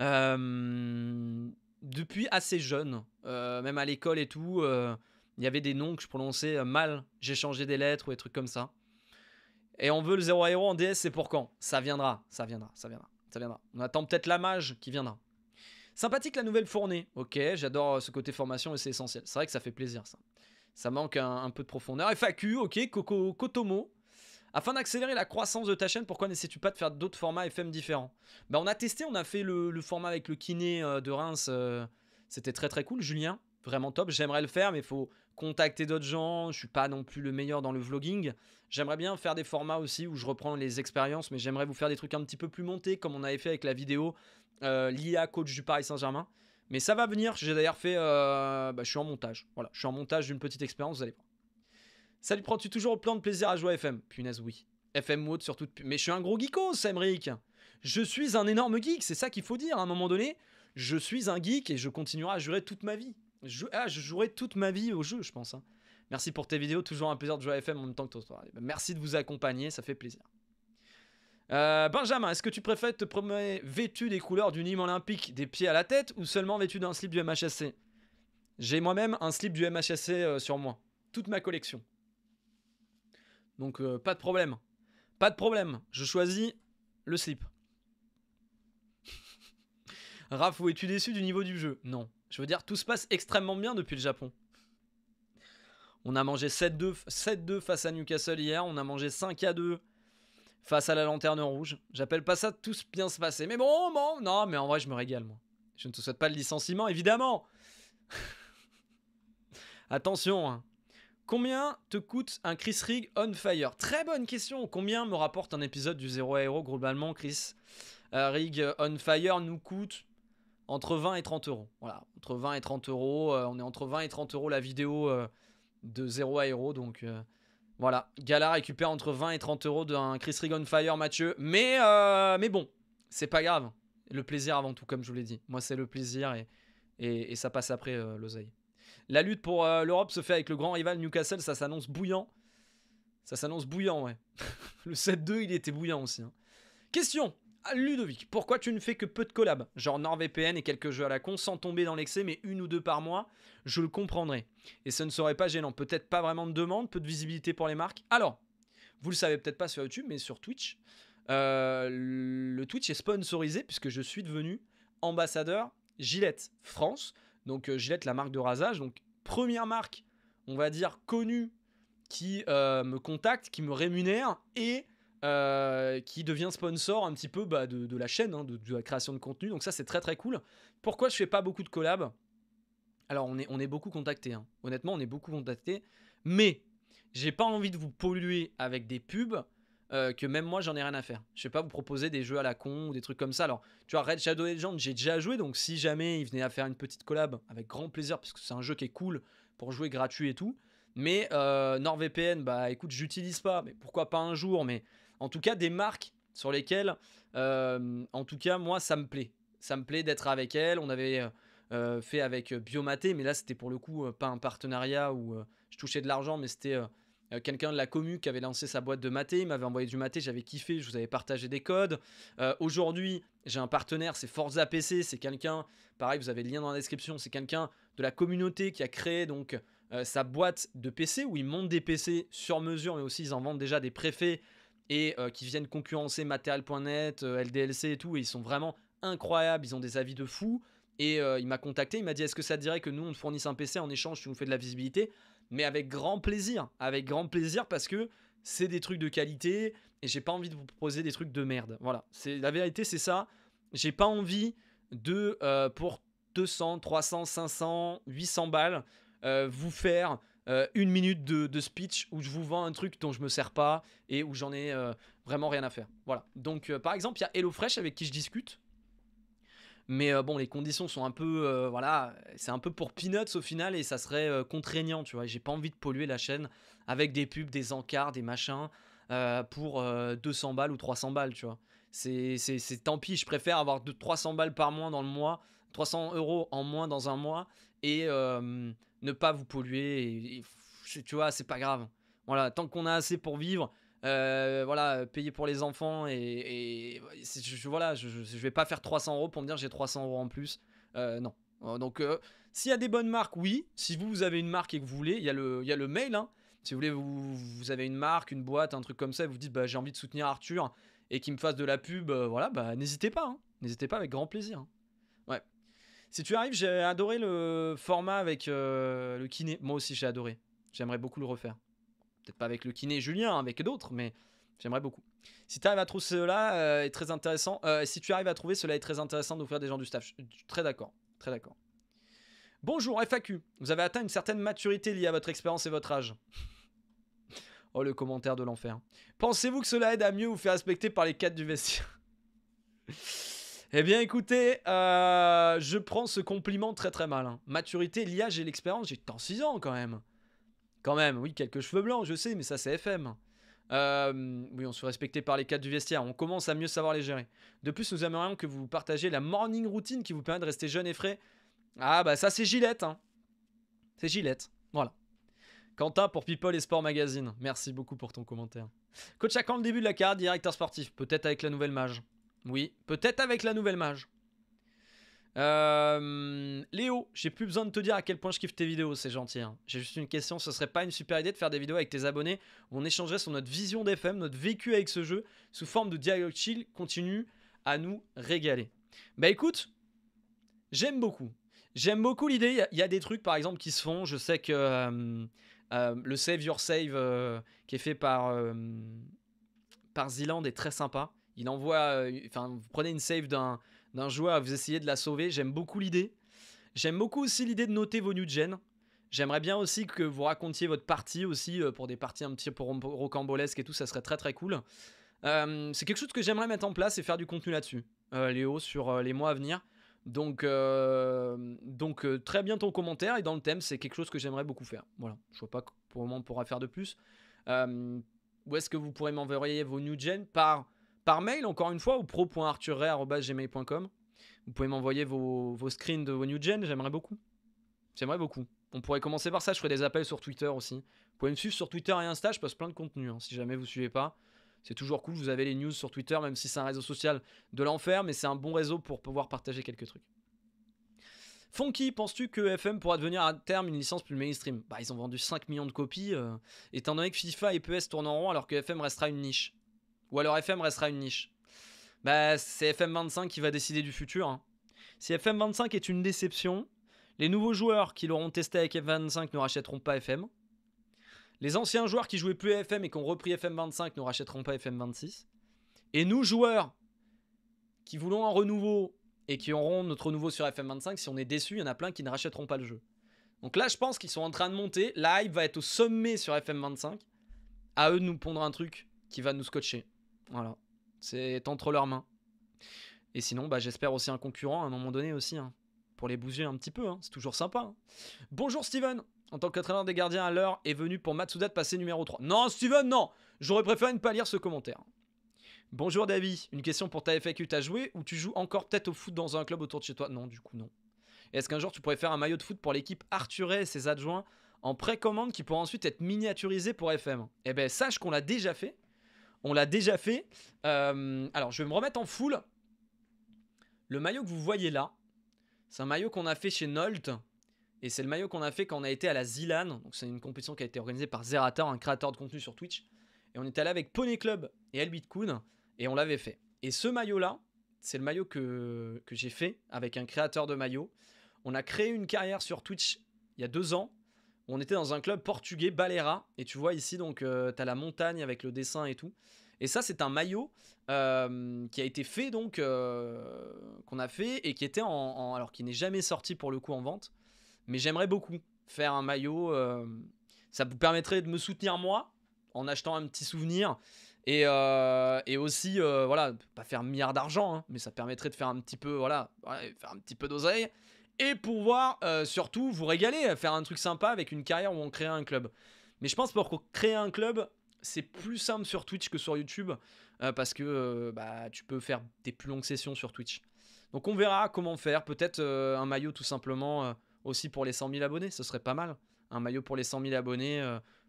Euh, depuis assez jeune, euh, même à l'école et tout, euh, il y avait des noms que je prononçais euh, mal, j'ai changé des lettres ou des trucs comme ça. Et on veut le 0 à en DS, c'est pour quand Ça viendra, ça viendra, ça viendra, ça viendra. On attend peut-être la mage qui viendra. Sympathique la nouvelle fournée, ok, j'adore ce côté formation et c'est essentiel. C'est vrai que ça fait plaisir ça. Ça manque un, peu de profondeur. FAQ, ok, Coco, Kotomo, afin d'accélérer la croissance de ta chaîne, pourquoi n'essaies-tu pas de faire d'autres formats FM différents bah, On a testé, on a fait le, format avec le kiné euh, de Reims. Euh, c'était très très cool, Julien. Vraiment top. J'aimerais le faire, mais il faut contacter d'autres gens. Je ne suis pas non plus le meilleur dans le vlogging. J'aimerais bien faire des formats aussi où je reprends les expériences, mais j'aimerais vous faire des trucs un petit peu plus montés, comme on avait fait avec la vidéo l'IA euh, liée coach du Paris Saint-Germain. Mais ça va venir. J'ai d'ailleurs fait. Bah, je suis en montage. Voilà, je suis en montage d'une petite expérience, vous allez voir. Salut, prends-tu toujours plan de plaisir à jouer à FM Punaise, oui. FM ou autre, surtout. Mais je suis un gros geeko, oh, Emric. Je suis un énorme geek, c'est ça qu'il faut dire à un moment donné. Je suis un geek et je continuerai à jouer toute ma vie. Je, ah, je jouerai toute ma vie au jeu, je pense. Hein. Merci pour tes vidéos, toujours un plaisir de jouer à FM en même temps que toi. Eh ben, merci de vous accompagner, ça fait plaisir. Euh, Benjamin, est-ce que tu préfères te promener vêtu des couleurs du Nîmes olympique des pieds à la tête ou seulement vêtu d'un slip du MHSC J'ai moi-même un slip du MHSC euh, sur moi, toute ma collection. Donc euh, pas de problème. Pas de problème. Je choisis le slip. Raph, où es-tu déçu du niveau du jeu Non. Je veux dire, tout se passe extrêmement bien depuis le Japon. On a mangé 7-2 face à Newcastle hier. On a mangé 5-2 face à la Lanterne Rouge. J'appelle pas ça tout bien se passer. Mais bon, bon, non, mais en vrai, je me régale, moi. Je ne te souhaite pas le licenciement, évidemment. Attention, hein. Combien te coûte un Chris Rig on fire Très bonne question. Combien me rapporte un épisode du Zero Aero globalement, Chris euh, Rig on fire nous coûte entre 20 et 30 euros. Voilà, entre 20 et 30 euros. Euh, on est entre 20 et 30 euros la vidéo euh, de Zero Aero. Donc voilà, Gala récupère entre 20 et 30 euros d'un Chris Rig on fire, Mathieu. Mais, mais bon, c'est pas grave. Le plaisir avant tout, comme je vous l'ai dit. Moi, c'est le plaisir et ça passe après l'oseille. La lutte pour euh, l'Europe se fait avec le grand rival Newcastle, ça s'annonce bouillant. Ça s'annonce bouillant, ouais. le 7-2, il était bouillant aussi. Hein. Question Ludovic, pourquoi tu ne fais que peu de collabs Genre NordVPN et quelques jeux à la con sans tomber dans l'excès, mais une ou deux par mois, je le comprendrais. Et ce ne serait pas gênant. Peut-être pas vraiment de demande, peu de visibilité pour les marques. Alors, vous le savez peut-être pas sur YouTube, mais sur Twitch, euh, le Twitch est sponsorisé puisque je suis devenu ambassadeur Gillette France donc euh, Gillette, la marque de rasage. Donc première marque, on va dire, connue qui euh, me contacte, qui me rémunère et euh, qui devient sponsor un petit peu bah, de, la chaîne, hein, de, la création de contenu. Donc ça, c'est très très cool. Pourquoi je fais pas beaucoup de collabs Alors, on est, on est beaucoup contacté. Hein. Honnêtement, on est beaucoup contacté. Mais j'ai pas envie de vous polluer avec des pubs. Euh, que même moi j'en ai rien à faire. Je vais pas vous proposer des jeux à la con ou des trucs comme ça. Alors, tu vois, Red Shadow Legends, j'ai déjà joué, donc si jamais ils venaient à faire une petite collab, avec grand plaisir, parce que c'est un jeu qui est cool pour jouer gratuit et tout. Mais euh, NordVPN, bah écoute, j'utilise pas, mais pourquoi pas un jour, mais en tout cas des marques sur lesquelles, euh, en tout cas, moi ça me plaît. Ça me plaît d'être avec elles. On avait. fait avec Biomaté, mais là c'était pour le coup pas un partenariat où je touchais de l'argent, mais c'était euh, quelqu'un de la commu qui avait lancé sa boîte de maté, il m'avait envoyé du maté, j'avais kiffé, je vous avais partagé des codes. Euh, aujourd'hui, j'ai un partenaire, c'est Forza PC, c'est quelqu'un, pareil, vous avez le lien dans la description, c'est quelqu'un de la communauté qui a créé donc euh, sa boîte de PC où ils montent des PC sur mesure, mais aussi ils en vendent déjà des préfets et qui viennent concurrencer Material.net, LDLC et tout, et ils sont vraiment incroyables, ils ont des avis de fou. Et il m'a contacté, il m'a dit est-ce que ça te dirait que nous on te fournisse un PC en échange, tu nous fais de la visibilité mais avec grand plaisir. Avec grand plaisir parce que c'est des trucs de qualité et j'ai pas envie de vous proposer des trucs de merde. Voilà, c'est la vérité, c'est ça. J'ai pas envie de euh, pour 200, 300, 500, 800 balles euh, vous faire euh, une minute de, de, speech où je vous vends un truc dont je me sers pas et où j'en ai vraiment rien à faire. Voilà. Donc par exemple, il y a HelloFresh avec qui je discute mais euh, bon, les conditions sont un peu, euh, voilà, c'est un peu pour peanuts au final et ça serait euh, contraignant, tu vois. J'ai pas envie de polluer la chaîne avec des pubs, des encarts, des machins pour 200 balles ou 300 balles, tu vois. C'est, tant pis, je préfère avoir 300 balles par mois dans le mois, 300 euros en moins dans un mois et ne pas vous polluer. tu vois, c'est pas grave. Voilà, tant qu'on a assez pour vivre, euh, voilà, payer pour les enfants et, je, voilà, je, je, vais pas faire 300 euros pour me dire j'ai 300 euros en plus. Euh, non. Euh, donc, s'il y a des bonnes marques, oui. Si vous, vous avez une marque et que vous voulez, il y, a le, y le mail. Hein. Si vous voulez, vous, avez une marque, une boîte, un truc comme ça, vous dites bah, j'ai envie de soutenir Arthur et qu'il me fasse de la pub, voilà, bah n'hésitez pas. Hein. N'hésitez pas avec grand plaisir. Hein. Ouais. Si tu arrives, j'ai adoré le format avec le kiné. Moi aussi, j'ai adoré. J'aimerais beaucoup le refaire peut-être pas avec le kiné Julien, hein, avec d'autres, mais j'aimerais beaucoup. Si tu arrives à trouver cela euh, est très intéressant, euh, si tu arrives à trouver cela est très intéressant d'offrir des gens du staff. très d'accord, très d'accord. Bonjour FAQ, vous avez atteint une certaine maturité liée à votre expérience et votre âge. oh le commentaire de l'enfer. Pensez-vous que cela aide à mieux vous faire respecter par les quatre du vestiaire Eh bien écoutez, euh, je prends ce compliment très très mal. Hein. Maturité, liage et l'expérience, j'ai tant 6 ans quand même. Quand même, oui, quelques cheveux blancs, je sais, mais ça c'est FM. Euh, oui, on se fait par les cadres du vestiaire, on commence à mieux savoir les gérer. De plus, nous aimerions que vous partagiez la morning routine qui vous permet de rester jeune et frais. Ah bah ça c'est Gillette, hein. C'est Gillette, voilà. Quentin pour People et Sport Magazine, merci beaucoup pour ton commentaire. Coach à quand le début de la carrière directeur sportif Peut-être avec la nouvelle mage. Oui, peut-être avec la nouvelle mage. Euh, Léo, j'ai plus besoin de te dire à quel point je kiffe tes vidéos, c'est gentil. Hein. J'ai juste une question, ce serait pas une super idée de faire des vidéos avec tes abonnés où on échangerait sur notre vision d'FM, notre vécu avec ce jeu, sous forme de dialogue chill, continue à nous régaler. Bah écoute, j'aime beaucoup. J'aime beaucoup l'idée, il y, a des trucs par exemple qui se font, je sais que euh, euh, le Save Your Save qui est fait par, par Zealand est très sympa. Il envoie, enfin vous prenez une save d'un d'un joueur, vous essayez de la sauver. J'aime beaucoup l'idée. J'aime beaucoup aussi l'idée de noter vos new gen. J'aimerais bien aussi que vous racontiez votre partie aussi euh, pour des parties un petit peu rocambolesques et tout, ça serait très très cool. Euh, c'est quelque chose que j'aimerais mettre en place et faire du contenu là-dessus, euh, Léo, sur les mois à venir. Donc, donc très bien ton commentaire et dans le thème, c'est quelque chose que j'aimerais beaucoup faire. Voilà, je vois pas pour on pourra faire de plus. où est-ce que vous pourrez m'envoyer vos new gen par par mail, encore une fois, ou pro.arthurray.gmail.com. Vous pouvez m'envoyer vos, vos, screens de vos new gen, j'aimerais beaucoup. J'aimerais beaucoup. On pourrait commencer par ça, je ferai des appels sur Twitter aussi. Vous pouvez me suivre sur Twitter et Insta, je poste plein de contenu. Hein, si jamais vous ne suivez pas, c'est toujours cool, vous avez les news sur Twitter, même si c'est un réseau social de l'enfer, mais c'est un bon réseau pour pouvoir partager quelques trucs. Funky, penses-tu que FM pourra devenir à terme une licence plus mainstream Bah ils ont vendu 5 millions de copies, euh, étant donné que FIFA et PS tournent en rond alors que FM restera une niche. Ou alors FM restera une niche bah, C'est FM25 qui va décider du futur. Hein. Si FM25 est une déception, les nouveaux joueurs qui l'auront testé avec FM25 ne rachèteront pas FM. Les anciens joueurs qui jouaient plus à FM et qui ont repris FM25 ne rachèteront pas FM26. Et nous, joueurs qui voulons un renouveau et qui auront notre renouveau sur FM25, si on est déçu, il y en a plein qui ne rachèteront pas le jeu. Donc là, je pense qu'ils sont en train de monter. La hype va être au sommet sur FM25. À eux de nous pondre un truc qui va nous scotcher. Voilà. C'est entre leurs mains. Et sinon, bah, j'espère aussi un concurrent à un moment donné aussi. Hein, pour les bouger un petit peu, hein. c'est toujours sympa. Hein. Bonjour Steven En tant que traîneur des gardiens, à l'heure est venu pour Matsuda de passer numéro 3. Non Steven, non J'aurais préféré ne pas lire ce commentaire. Bonjour David, une question pour ta FAQ, t'as joué ou tu joues encore peut-être au foot dans un club autour de chez toi Non, du coup non. Est-ce qu'un jour tu pourrais faire un maillot de foot pour l'équipe Arthuré et ses adjoints en précommande qui pourra ensuite être miniaturisé pour FM Eh ben sache qu'on l'a déjà fait on l'a déjà fait. Euh, alors, je vais me remettre en full. Le maillot que vous voyez là, c'est un maillot qu'on a fait chez Nolt. Et c'est le maillot qu'on a fait quand on a été à la Zilan. Donc, c'est une compétition qui a été organisée par Zerator, un créateur de contenu sur Twitch. Et on était allé avec Pony Club et Elbitkun, Et on l'avait fait. Et ce maillot-là, c'est le maillot que, que j'ai fait avec un créateur de maillot. On a créé une carrière sur Twitch il y a deux ans on était dans un club portugais, Balera, et tu vois ici, donc, euh, t'as la montagne avec le dessin et tout. Et ça, c'est un maillot euh, qui a été fait, donc, euh, qu'on a fait, et qui était en, alors, qui n'est jamais sorti pour le coup en vente. Mais j'aimerais beaucoup faire un maillot. ça vous permettrait de me soutenir moi, en achetant un petit souvenir. Et, et, aussi, voilà, pas faire un milliard d'argent, hein, mais ça permettrait de faire un petit peu, voilà, faire un petit peu d'oseille et pouvoir euh, surtout vous régaler, euh, faire un truc sympa avec une carrière où on crée un club. Mais je pense pour créer un club, c'est plus simple sur Twitch que sur YouTube euh, parce que bah, tu peux faire des plus longues sessions sur Twitch. Donc on verra comment faire. Peut-être un maillot tout simplement aussi pour les 100 000 abonnés, ce serait pas mal. Un maillot pour les 100 000 abonnés,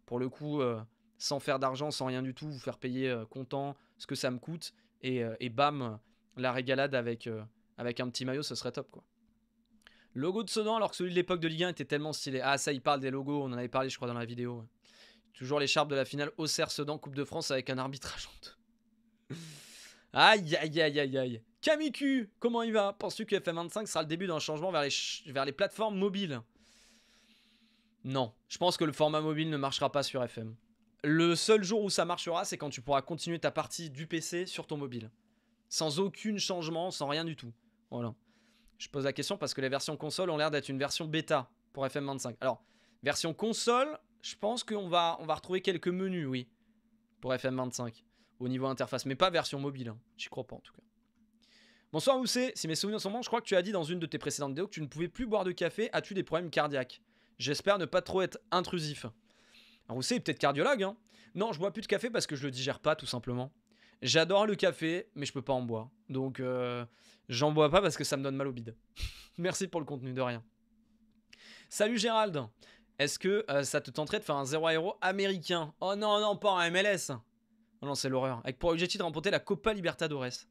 pour le coup, sans faire d'argent, sans rien du tout, vous faire payer content ce que ça me coûte et, bam, la régalade avec, avec un petit maillot, ce serait top quoi. Logo de Sedan, alors que celui de l'époque de Ligue 1 était tellement stylé. Ah, ça, il parle des logos, on en avait parlé, je crois, dans la vidéo. Toujours l'écharpe de la finale Auxerre-Sedan, Coupe de France, avec un arbitrage en deux. aïe, aïe, aïe, aïe, aïe. Kamiku, comment il va Penses-tu que FM25 sera le début d'un changement vers les, vers les plateformes mobiles Non, je pense que le format mobile ne marchera pas sur FM. Le seul jour où ça marchera, c'est quand tu pourras continuer ta partie du PC sur ton mobile. Sans aucun changement, sans rien du tout. Voilà. Je pose la question parce que les versions console ont l'air d'être une version bêta pour FM25. Alors, version console, je pense qu'on va, on va retrouver quelques menus, oui, pour FM25 au niveau interface, mais pas version mobile. Hein. J'y crois pas en tout cas. Bonsoir Oussé, si mes souvenirs sont bons, je crois que tu as dit dans une de tes précédentes vidéos que tu ne pouvais plus boire de café. As-tu des problèmes cardiaques J'espère ne pas trop être intrusif. Alors est peut-être cardiologue. Hein. Non, je bois plus de café parce que je le digère pas tout simplement. J'adore le café, mais je peux pas en boire. Donc, euh, j'en bois pas parce que ça me donne mal au bide. Merci pour le contenu, de rien. Salut Gérald. Est-ce que euh, ça te tenterait de faire un 0 aéro américain Oh non, non, pas un MLS oh Non, c'est l'horreur. Avec pour objectif de remporter la Copa Libertadores.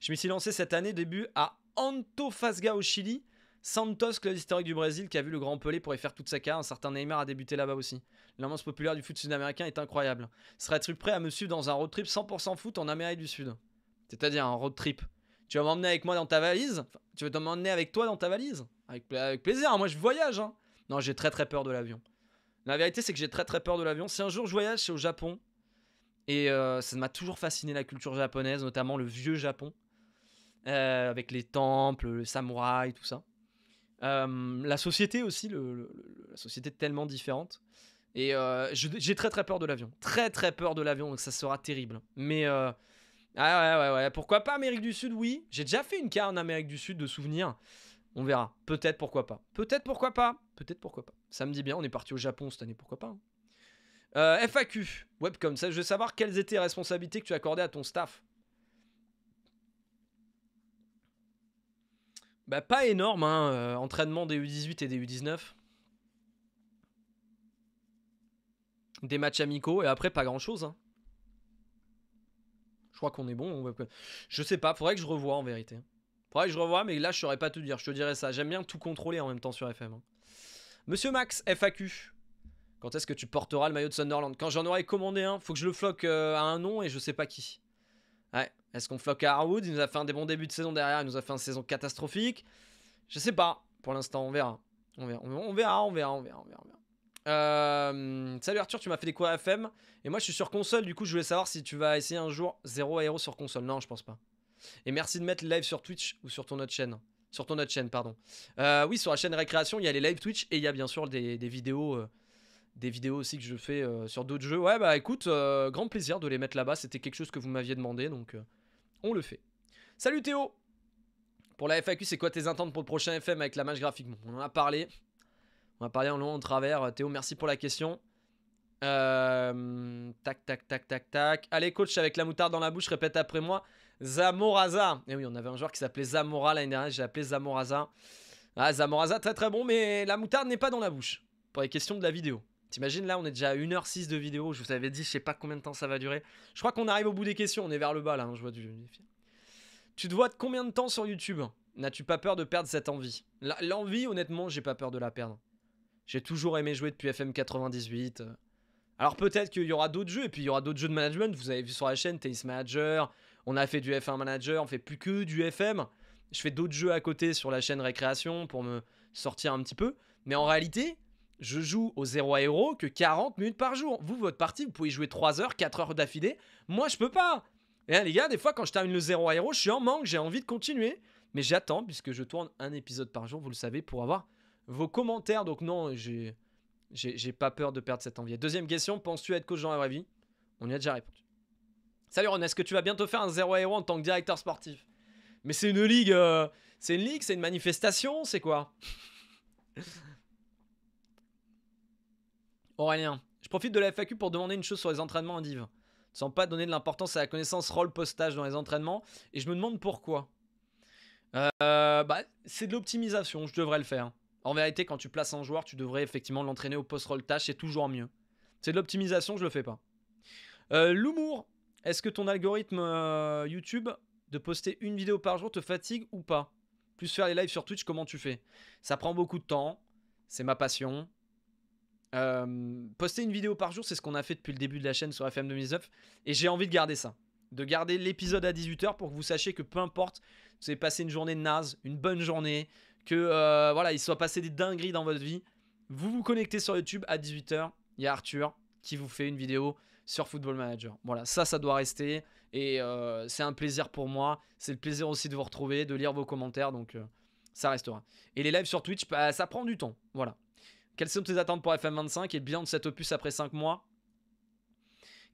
Je m'y suis lancé cette année, début à Antofagasta au Chili Santos, club historique du Brésil, qui a vu le grand Pelé pour y faire toute sa carrière. Un certain Neymar a débuté là-bas aussi. L'ambiance populaire du foot sud-américain est incroyable. Serais-tu prêt à me suivre dans un road trip 100% foot en Amérique du Sud C'est-à-dire un road trip. Tu vas m'emmener avec moi dans ta valise Tu vas m'emmener avec toi dans ta valise avec, plaisir, hein. moi je voyage. Hein. non, j'ai très très peur de l'avion. La vérité, c'est que j'ai très très peur de l'avion. Si un jour je voyage, c'est au Japon. Et euh, ça m'a toujours fasciné la culture japonaise, notamment le vieux Japon. Euh, avec les temples, le samouraï, tout ça. Euh, la société aussi, la société est tellement différente. Et euh, j'ai très très peur de l'avion. Très très peur de l'avion, donc ça sera terrible. Mais euh, ah ouais, ouais, ouais, pourquoi pas Amérique du Sud, oui. J'ai déjà fait une carte en Amérique du Sud de souvenirs. On verra. Peut-être pourquoi pas. Peut-être pourquoi pas. Peut-être pourquoi pas. Ça me dit bien, on est parti au Japon cette année, pourquoi pas. Hein. FAQ, Webcom, ça, je veux savoir quelles étaient les responsabilités que tu accordais à ton staff. Bah, pas énorme, hein, euh, entraînement des U18 et des U19. Des matchs amicaux et après pas grand chose. Hein. Je crois qu'on est bon. Je sais pas, faudrait que je revoie en vérité. Faudrait que je revoie, mais là je saurais pas tout dire, je te dirais ça. J'aime bien tout contrôler en même temps sur FM. Hein. Monsieur Max, FAQ. Quand est-ce que tu porteras le maillot de Sunderland Quand j'en aurai commandé un, faut que je le floque euh, à un nom et je sais pas qui. Est-ce qu'on floque à Harwood Il nous a fait un des bons débuts de saison derrière, il nous a fait une saison catastrophique. Je sais pas, pour l'instant, on verra. On verra, on verra, on verra, on verra, euh, salut Arthur, tu m'as fait des quoi FM. Et moi, je suis sur console, du coup, je voulais savoir si tu vas essayer un jour 0 Aero sur console. Non, je pense pas. Et merci de mettre live sur Twitch ou sur ton autre chaîne. Sur ton autre chaîne, pardon. Euh, oui, sur la chaîne Récréation, il y a les live Twitch et il y a bien sûr des, vidéos. Euh, des vidéos aussi que je fais sur d'autres jeux. Ouais, bah écoute, grand plaisir de les mettre là-bas. C'était quelque chose que vous m'aviez demandé, donc on le fait. Salut Théo Pour la FAQ, c'est quoi tes intentes pour le prochain FM avec la match graphique On en a parlé. On a parlé en long, en travers. Théo, merci pour la question. tac, tac, tac, tac, tac. Allez, coach, avec la moutarde dans la bouche, répète après moi. Zamoraza. Et eh oui, on avait un joueur qui s'appelait Zamora l'année dernière, j'ai appelé Zamoraza. Ah, Zamoraza, très très bon, mais la moutarde n'est pas dans la bouche. Pour les questions de la vidéo. T'imagines là, on est déjà à 1h06 de vidéo, je vous avais dit je sais pas combien de temps ça va durer. Je crois qu'on arrive au bout des questions, on est vers le bas là, hein, je vois du... Tu te vois de combien de temps sur YouTube N'as-tu pas peur de perdre cette envie L'envie, honnêtement, j'ai pas peur de la perdre. J'ai toujours aimé jouer depuis FM98. Euh. Alors peut-être qu'il y aura d'autres jeux, et puis il y aura d'autres jeux de management. Vous avez vu sur la chaîne Tennis Manager, on a fait du F1 Manager, on fait plus que du FM. Je fais d'autres jeux à côté sur la chaîne Récréation pour me sortir un petit peu. Mais en réalité, je joue au 0 à héros que 40 minutes par jour. Vous, votre partie, vous pouvez jouer 3 heures, 4 heures d'affilée. Moi, je peux pas. Et hein, les gars, des fois, quand je termine le 0 à héros, je suis en manque, j'ai envie de continuer. Mais j'attends, puisque je tourne un épisode par jour, vous le savez, pour avoir vos commentaires. Donc, non, j'ai, j'ai, pas peur de perdre cette envie. Deuxième question, penses-tu être coach dans la vraie vie On y a déjà répondu. Salut Ron, est-ce que tu vas bientôt faire un 0 à héros en tant que directeur sportif Mais c'est une ligue, euh, c'est une ligue, c'est une manifestation, c'est quoi Aurélien, je profite de la FAQ pour demander une chose sur les entraînements div. Sans pas donner de l'importance à la connaissance rôle postage dans les entraînements, et je me demande pourquoi. Euh, bah, c'est de l'optimisation, je devrais le faire. En vérité, quand tu places un joueur, tu devrais effectivement l'entraîner au post-roll tâche, c'est toujours mieux. C'est de l'optimisation, je le fais pas. Euh, l'humour, est-ce que ton algorithme euh, YouTube de poster une vidéo par jour te fatigue ou pas Plus faire les lives sur Twitch, comment tu fais Ça prend beaucoup de temps, c'est ma passion, euh, poster une vidéo par jour, c'est ce qu'on a fait depuis le début de la chaîne sur FM 2009. Et j'ai envie de garder ça. De garder l'épisode à 18h pour que vous sachiez que peu importe, vous avez passé une journée de naze, une bonne journée, que euh, voilà, il soit passé des dingueries dans votre vie. Vous vous connectez sur YouTube à 18h. Il y a Arthur qui vous fait une vidéo sur Football Manager. Voilà, ça, ça doit rester. Et euh, c'est un plaisir pour moi. C'est le plaisir aussi de vous retrouver, de lire vos commentaires. Donc, ça restera. Et les lives sur Twitch, bah, ça prend du temps. Voilà. Quelles sont tes attentes pour FM25 et bilan de cet opus après 5 mois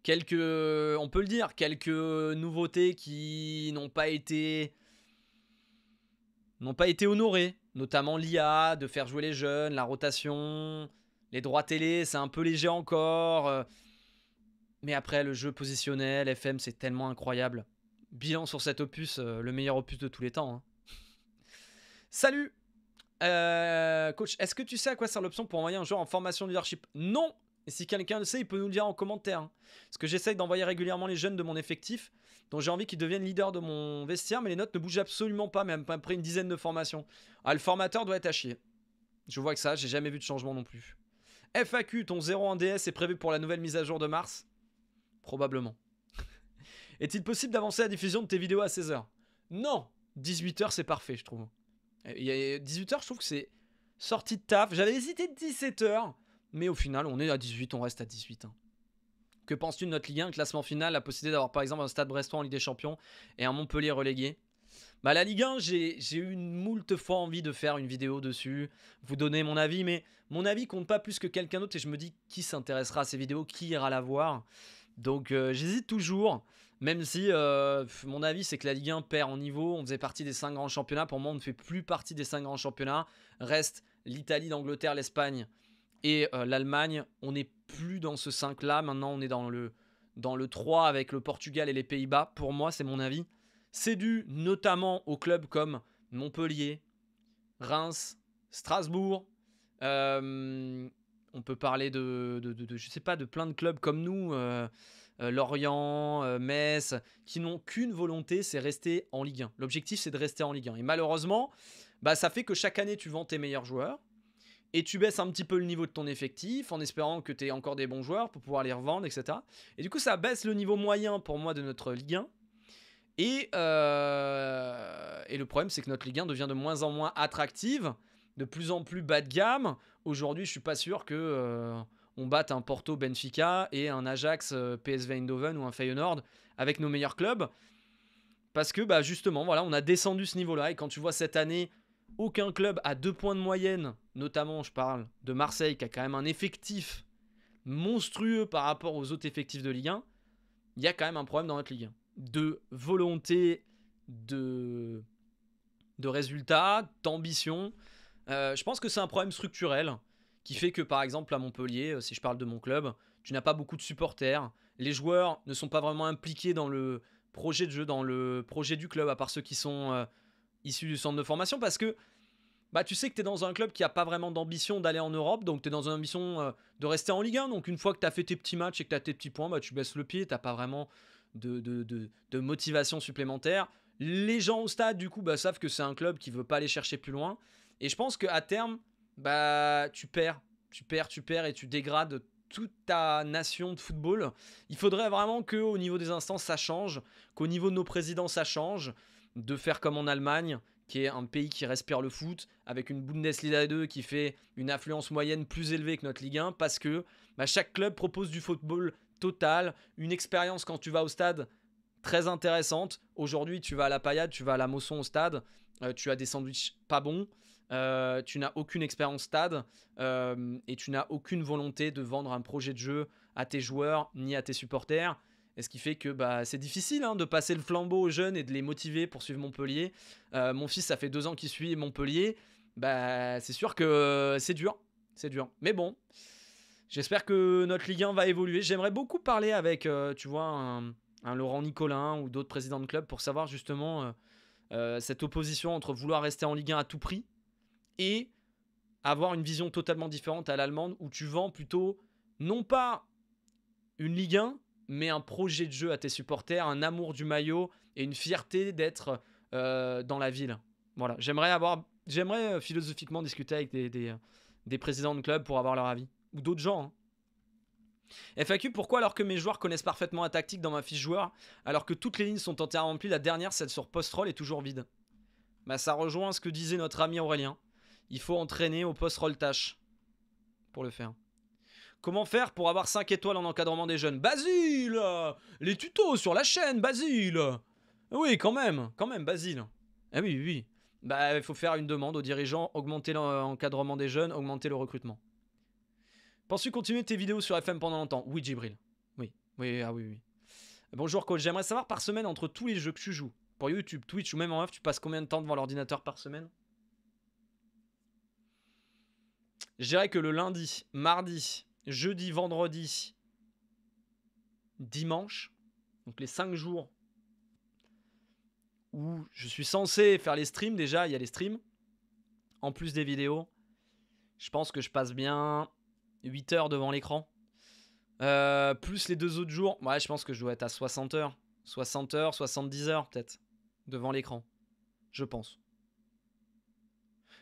Quelques, euh, on peut le dire, quelques euh, nouveautés qui n'ont pas été n'ont pas été honorées, notamment l'IA, de faire jouer les jeunes, la rotation, les droits télé, c'est un peu léger encore. Euh. Mais après, le jeu positionnel, FM, c'est tellement incroyable. Bilan sur cet opus, le meilleur opus de tous les temps. Hein. Salut euh, coach, est-ce que tu sais à quoi sert l'option pour envoyer un joueur en formation de leadership Non et si quelqu'un le sait, il peut nous le dire en commentaire. Hein. Parce que j'essaye d'envoyer régulièrement les jeunes de mon effectif, dont j'ai envie qu'ils deviennent leader de mon vestiaire, mais les notes ne bougent absolument pas, même après une dizaine de formations. Ah, le formateur doit être à chier. Je vois que ça, j'ai jamais vu de changement non plus. FAQ, ton 01 DS est prévu pour la nouvelle mise à jour de mars Probablement. Est-il possible d'avancer la diffusion de tes vidéos à 16h Non 18h, c'est parfait, je trouve. Il y a 18h, je trouve que c'est sorti de taf. J'avais hésité 17h, mais au final, on est à 18, on reste à 18. h hein. Que penses-tu de notre Ligue 1, classement final, la possibilité d'avoir par exemple un Stade Brestois en Ligue des Champions et un Montpellier relégué bah, la Ligue 1, j'ai eu une moult fois envie de faire une vidéo dessus, vous donner mon avis, mais mon avis compte pas plus que quelqu'un d'autre et je me dis qui s'intéressera à ces vidéos, qui ira la voir. Donc euh, j'hésite toujours. Même si euh, mon avis, c'est que la Ligue 1 perd en niveau. On faisait partie des 5 grands championnats. Pour moi, on ne fait plus partie des 5 grands championnats. Reste l'Italie, l'Angleterre, l'Espagne et euh, l'Allemagne. On n'est plus dans ce 5-là. Maintenant, on est dans le, dans le 3 avec le Portugal et les Pays-Bas. Pour moi, c'est mon avis. C'est dû notamment aux clubs comme Montpellier, Reims, Strasbourg. Euh, on peut parler de, je sais pas, de plein de clubs comme nous. Euh, Lorient, euh, Metz, qui n'ont qu'une volonté, c'est rester en Ligue 1. L'objectif, c'est de rester en Ligue 1. Et malheureusement, bah, ça fait que chaque année, tu vends tes meilleurs joueurs et tu baisses un petit peu le niveau de ton effectif en espérant que tu aies encore des bons joueurs pour pouvoir les revendre, etc. Et du coup, ça baisse le niveau moyen pour moi de notre Ligue 1. Euh, et, le problème, c'est que notre Ligue 1 devient de moins en moins attractive, de plus en plus bas de gamme. Aujourd'hui, je suis pas sûr que on bat un Porto Benfica et un Ajax euh, PSV Eindhoven ou un Feyenoord avec nos meilleurs clubs. Parce que bah, justement, voilà, on a descendu ce niveau-là. Et quand tu vois cette année, aucun club à deux points de moyenne, notamment je parle de Marseille qui a quand même un effectif monstrueux par rapport aux autres effectifs de Ligue 1, il y a quand même un problème dans notre Ligue 1. De volonté, de, de résultats, d'ambition. Euh, je pense que c'est un problème structurel qui fait que par exemple à Montpellier, euh, si je parle de mon club, tu n'as pas beaucoup de supporters, les joueurs ne sont pas vraiment impliqués dans le projet de jeu, dans le projet du club, à part ceux qui sont euh, issus du centre de formation, parce que bah, tu sais que tu es dans un club qui n'a pas vraiment d'ambition d'aller en Europe, donc tu es dans une ambition euh, de rester en Ligue 1, donc une fois que tu as fait tes petits matchs et que tu as tes petits points, bah, tu baisses le pied, tu pas vraiment de, de, motivation supplémentaire. Les gens au stade, du coup, bah, savent que c'est un club qui veut pas aller chercher plus loin, et je pense qu'à terme, bah tu perds, tu perds, tu perds et tu dégrades toute ta nation de football. Il faudrait vraiment que au niveau des instances ça change, qu'au niveau de nos présidents ça change, de faire comme en Allemagne, qui est un pays qui respire le foot, avec une Bundesliga 2 qui fait une affluence moyenne plus élevée que notre Ligue 1, parce que bah, chaque club propose du football total, une expérience quand tu vas au stade très intéressante. Aujourd'hui tu vas à la paillade, tu vas à la Mosson au stade, euh, tu as des sandwichs pas bons. Euh, tu n'as aucune expérience stade euh, et tu n'as aucune volonté de vendre un projet de jeu à tes joueurs ni à tes supporters. Et ce qui fait que bah, c'est difficile hein, de passer le flambeau aux jeunes et de les motiver pour suivre Montpellier. Euh, mon fils, ça fait deux ans qu'il suit Montpellier. Bah, c'est sûr que c'est dur. C'est dur. Mais bon, j'espère que notre Ligue 1 va évoluer. J'aimerais beaucoup parler avec, tu vois, un, Laurent Nicolin ou d'autres présidents de club pour savoir justement cette opposition entre vouloir rester en Ligue 1 à tout prix et avoir une vision totalement différente à l'allemande où tu vends plutôt non pas une Ligue 1, mais un projet de jeu à tes supporters, un amour du maillot et une fierté d'être euh, dans la ville. Voilà, j'aimerais avoir, j'aimerais euh, philosophiquement discuter avec euh, des, présidents de clubs pour avoir leur avis ou d'autres gens. Hein. FAQ, pourquoi alors que mes joueurs connaissent parfaitement la tactique dans ma fiche joueur, alors que toutes les lignes sont entièrement remplies, la dernière, celle sur post-roll, est toujours vide Bah ça rejoint ce que disait notre ami Aurélien il faut entraîner au post-roll tâche pour le faire. Comment faire pour avoir 5 étoiles en encadrement des jeunes Basile Les tutos sur la chaîne, Basile Oui, quand même, quand même, Basile. Ah oui, oui, Bah, il faut faire une demande aux dirigeants, augmenter l'encadrement euh, des jeunes, augmenter le recrutement. Penses-tu continuer tes vidéos sur FM pendant longtemps Oui, Djibril. Oui, oui, ah oui, oui. Bonjour coach, j'aimerais savoir par semaine entre tous les jeux que tu joues, pour YouTube, Twitch ou même en off, tu passes combien de temps devant l'ordinateur par semaine Je dirais que le lundi, mardi, jeudi, vendredi, dimanche, donc les 5 jours où je suis censé faire les streams, déjà il y a les streams, en plus des vidéos, je pense que je passe bien 8 heures devant l'écran. Euh, plus les deux autres jours, ouais, je pense que je dois être à 60 heures, 60 heures, 70 heures peut-être, devant l'écran, je pense.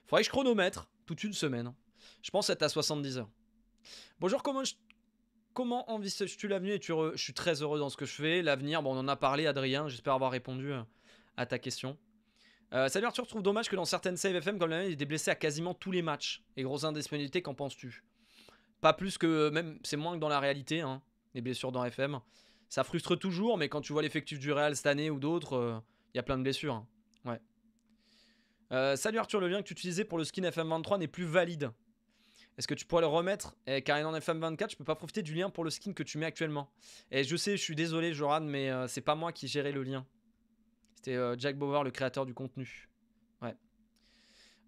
Faudrait que je chronomètre toute une semaine. Je pense être à 70 heures. Bonjour, comment Comment envisages-tu l'avenir et tu Je suis très heureux dans ce que je fais. L'avenir, bon, on en a parlé, Adrien. J'espère avoir répondu euh, à ta question. Euh, salut Arthur, trouve dommage que dans certaines save FM, comme l'année il était blessé à quasiment tous les matchs. Et grosse indisponibilité, qu'en penses-tu Pas plus que, euh, même, c'est moins que dans la réalité, hein, les blessures dans FM. Ça frustre toujours, mais quand tu vois l'effectif du Real cette année ou d'autres, il y a plein de blessures. Hein. Ouais. salut Arthur, le lien que tu utilisais pour le skin FM23 n'est plus valide. Est-ce que tu pourrais le remettre et eh, Car il en FM24, je peux pas profiter du lien pour le skin que tu mets actuellement. Et eh, je sais, je suis désolé, Joran, mais euh, c'est pas moi qui gérais le lien. C'était euh, Jack Bover, le créateur du contenu. Ouais.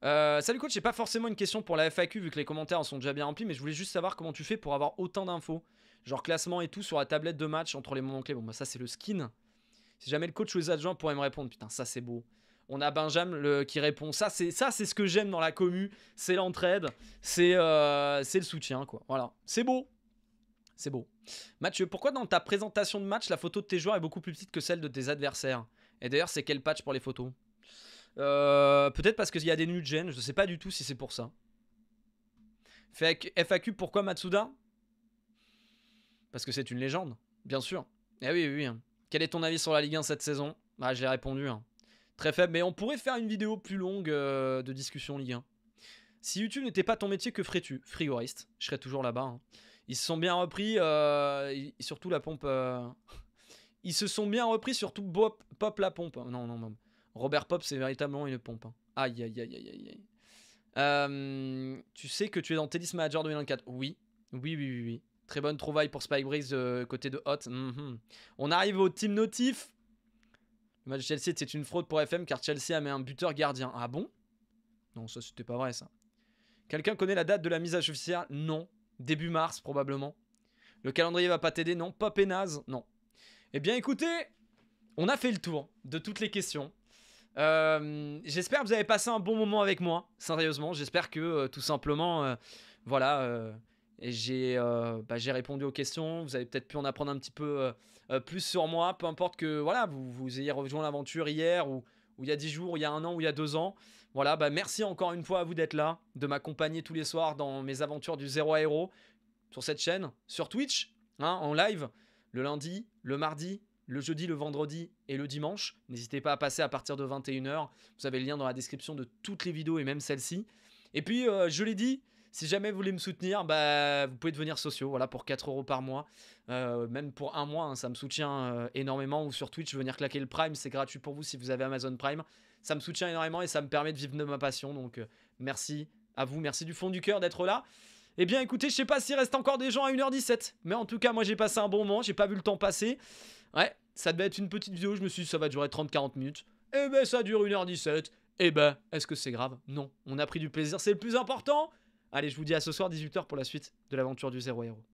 Euh, salut coach, j'ai pas forcément une question pour la FAQ vu que les commentaires en sont déjà bien remplis, mais je voulais juste savoir comment tu fais pour avoir autant d'infos, genre classement et tout sur la tablette de match entre les moments clés. Bon, bah ça c'est le skin. Si jamais le coach ou les adjoints pourraient me répondre, putain, ça c'est beau. On a Benjamin qui répond ça c'est ça c'est ce que j'aime dans la commu, c'est l'entraide, euh, c'est le soutien quoi. Voilà, c'est beau. C'est beau. Mathieu, pourquoi dans ta présentation de match, la photo de tes joueurs est beaucoup plus petite que celle de tes adversaires Et d'ailleurs, c'est quel patch pour les photos euh, Peut-être parce qu'il y a des nudes gênes je ne sais pas du tout si c'est pour ça. FAQ, pourquoi Matsuda Parce que c'est une légende, bien sûr. Eh oui, oui, oui. Quel est ton avis sur la Ligue 1 cette saison Bah, j'ai répondu. Hein. Très faible, mais on pourrait faire une vidéo plus longue euh, de discussion Ligue Si YouTube n'était pas ton métier, que ferais-tu Frigoriste, je serais toujours là-bas. Ils se sont bien repris, surtout la pompe... Ils se sont bien repris, surtout Pop la pompe. Hein. Non, non, non. Robert Pop, c'est véritablement une pompe. Hein. Aïe, aïe, aïe, aïe, euh, tu sais que tu es dans Tennis Manager 2024 Oui, oui, oui, oui. oui. Très bonne trouvaille pour Spike Breeze euh, côté de Hot. Mhm. On arrive au Team Notif. Le match Chelsea c'est une fraude pour FM car Chelsea a mis un buteur gardien. Ah bon Non, ça c'était pas vrai ça. Quelqu'un connaît la date de la mise à jour officielle Non. Début mars probablement. Le calendrier va pas t'aider Non. Pas Non. Eh bien écoutez, on a fait le tour de toutes les questions. Euh, j'espère que vous avez passé un bon moment avec moi, sérieusement. J'espère que euh, tout simplement, euh, voilà, bah, j'ai répondu aux questions. Vous avez peut-être pu en apprendre un petit peu euh, plus sur moi, peu importe que voilà, vous, ayez rejoint l'aventure hier ou, il y a 10 jours, il y a un an, ou il y a deux ans. Voilà, bah, merci encore une fois à vous d'être là, de m'accompagner tous les soirs dans mes aventures du Zéro à Héros, sur cette chaîne, sur Twitch, hein, en live, le lundi, le mardi, le jeudi, le vendredi et le dimanche. N'hésitez pas à passer à partir de 21h. Vous avez le lien dans la description de toutes les vidéos et même celle-ci. Et puis, euh, je l'ai dit, si jamais vous voulez me soutenir, bah, vous pouvez devenir sociaux, voilà, pour 4 euros par mois. Euh, même pour un mois, hein, ça me soutient euh, énormément. Ou sur Twitch, venir claquer le Prime, c'est gratuit pour vous si vous avez Amazon Prime. Ça me soutient énormément et ça me permet de vivre de ma passion. Donc, euh, merci à vous, merci du fond du cœur d'être là. Eh bien écoutez, je sais pas s'il reste encore des gens à 1h17, mais en tout cas moi j'ai passé un bon moment, j'ai pas vu le temps passer. Ouais, ça devait être une petite vidéo, je me suis dit ça va durer 30-40 minutes. Eh ben ça dure 1h17. Eh ben, est-ce que c'est grave Non, on a pris du plaisir, c'est le plus important. Allez, je vous dis à ce soir, 18h, pour la suite de l'aventure du Zéro Héros.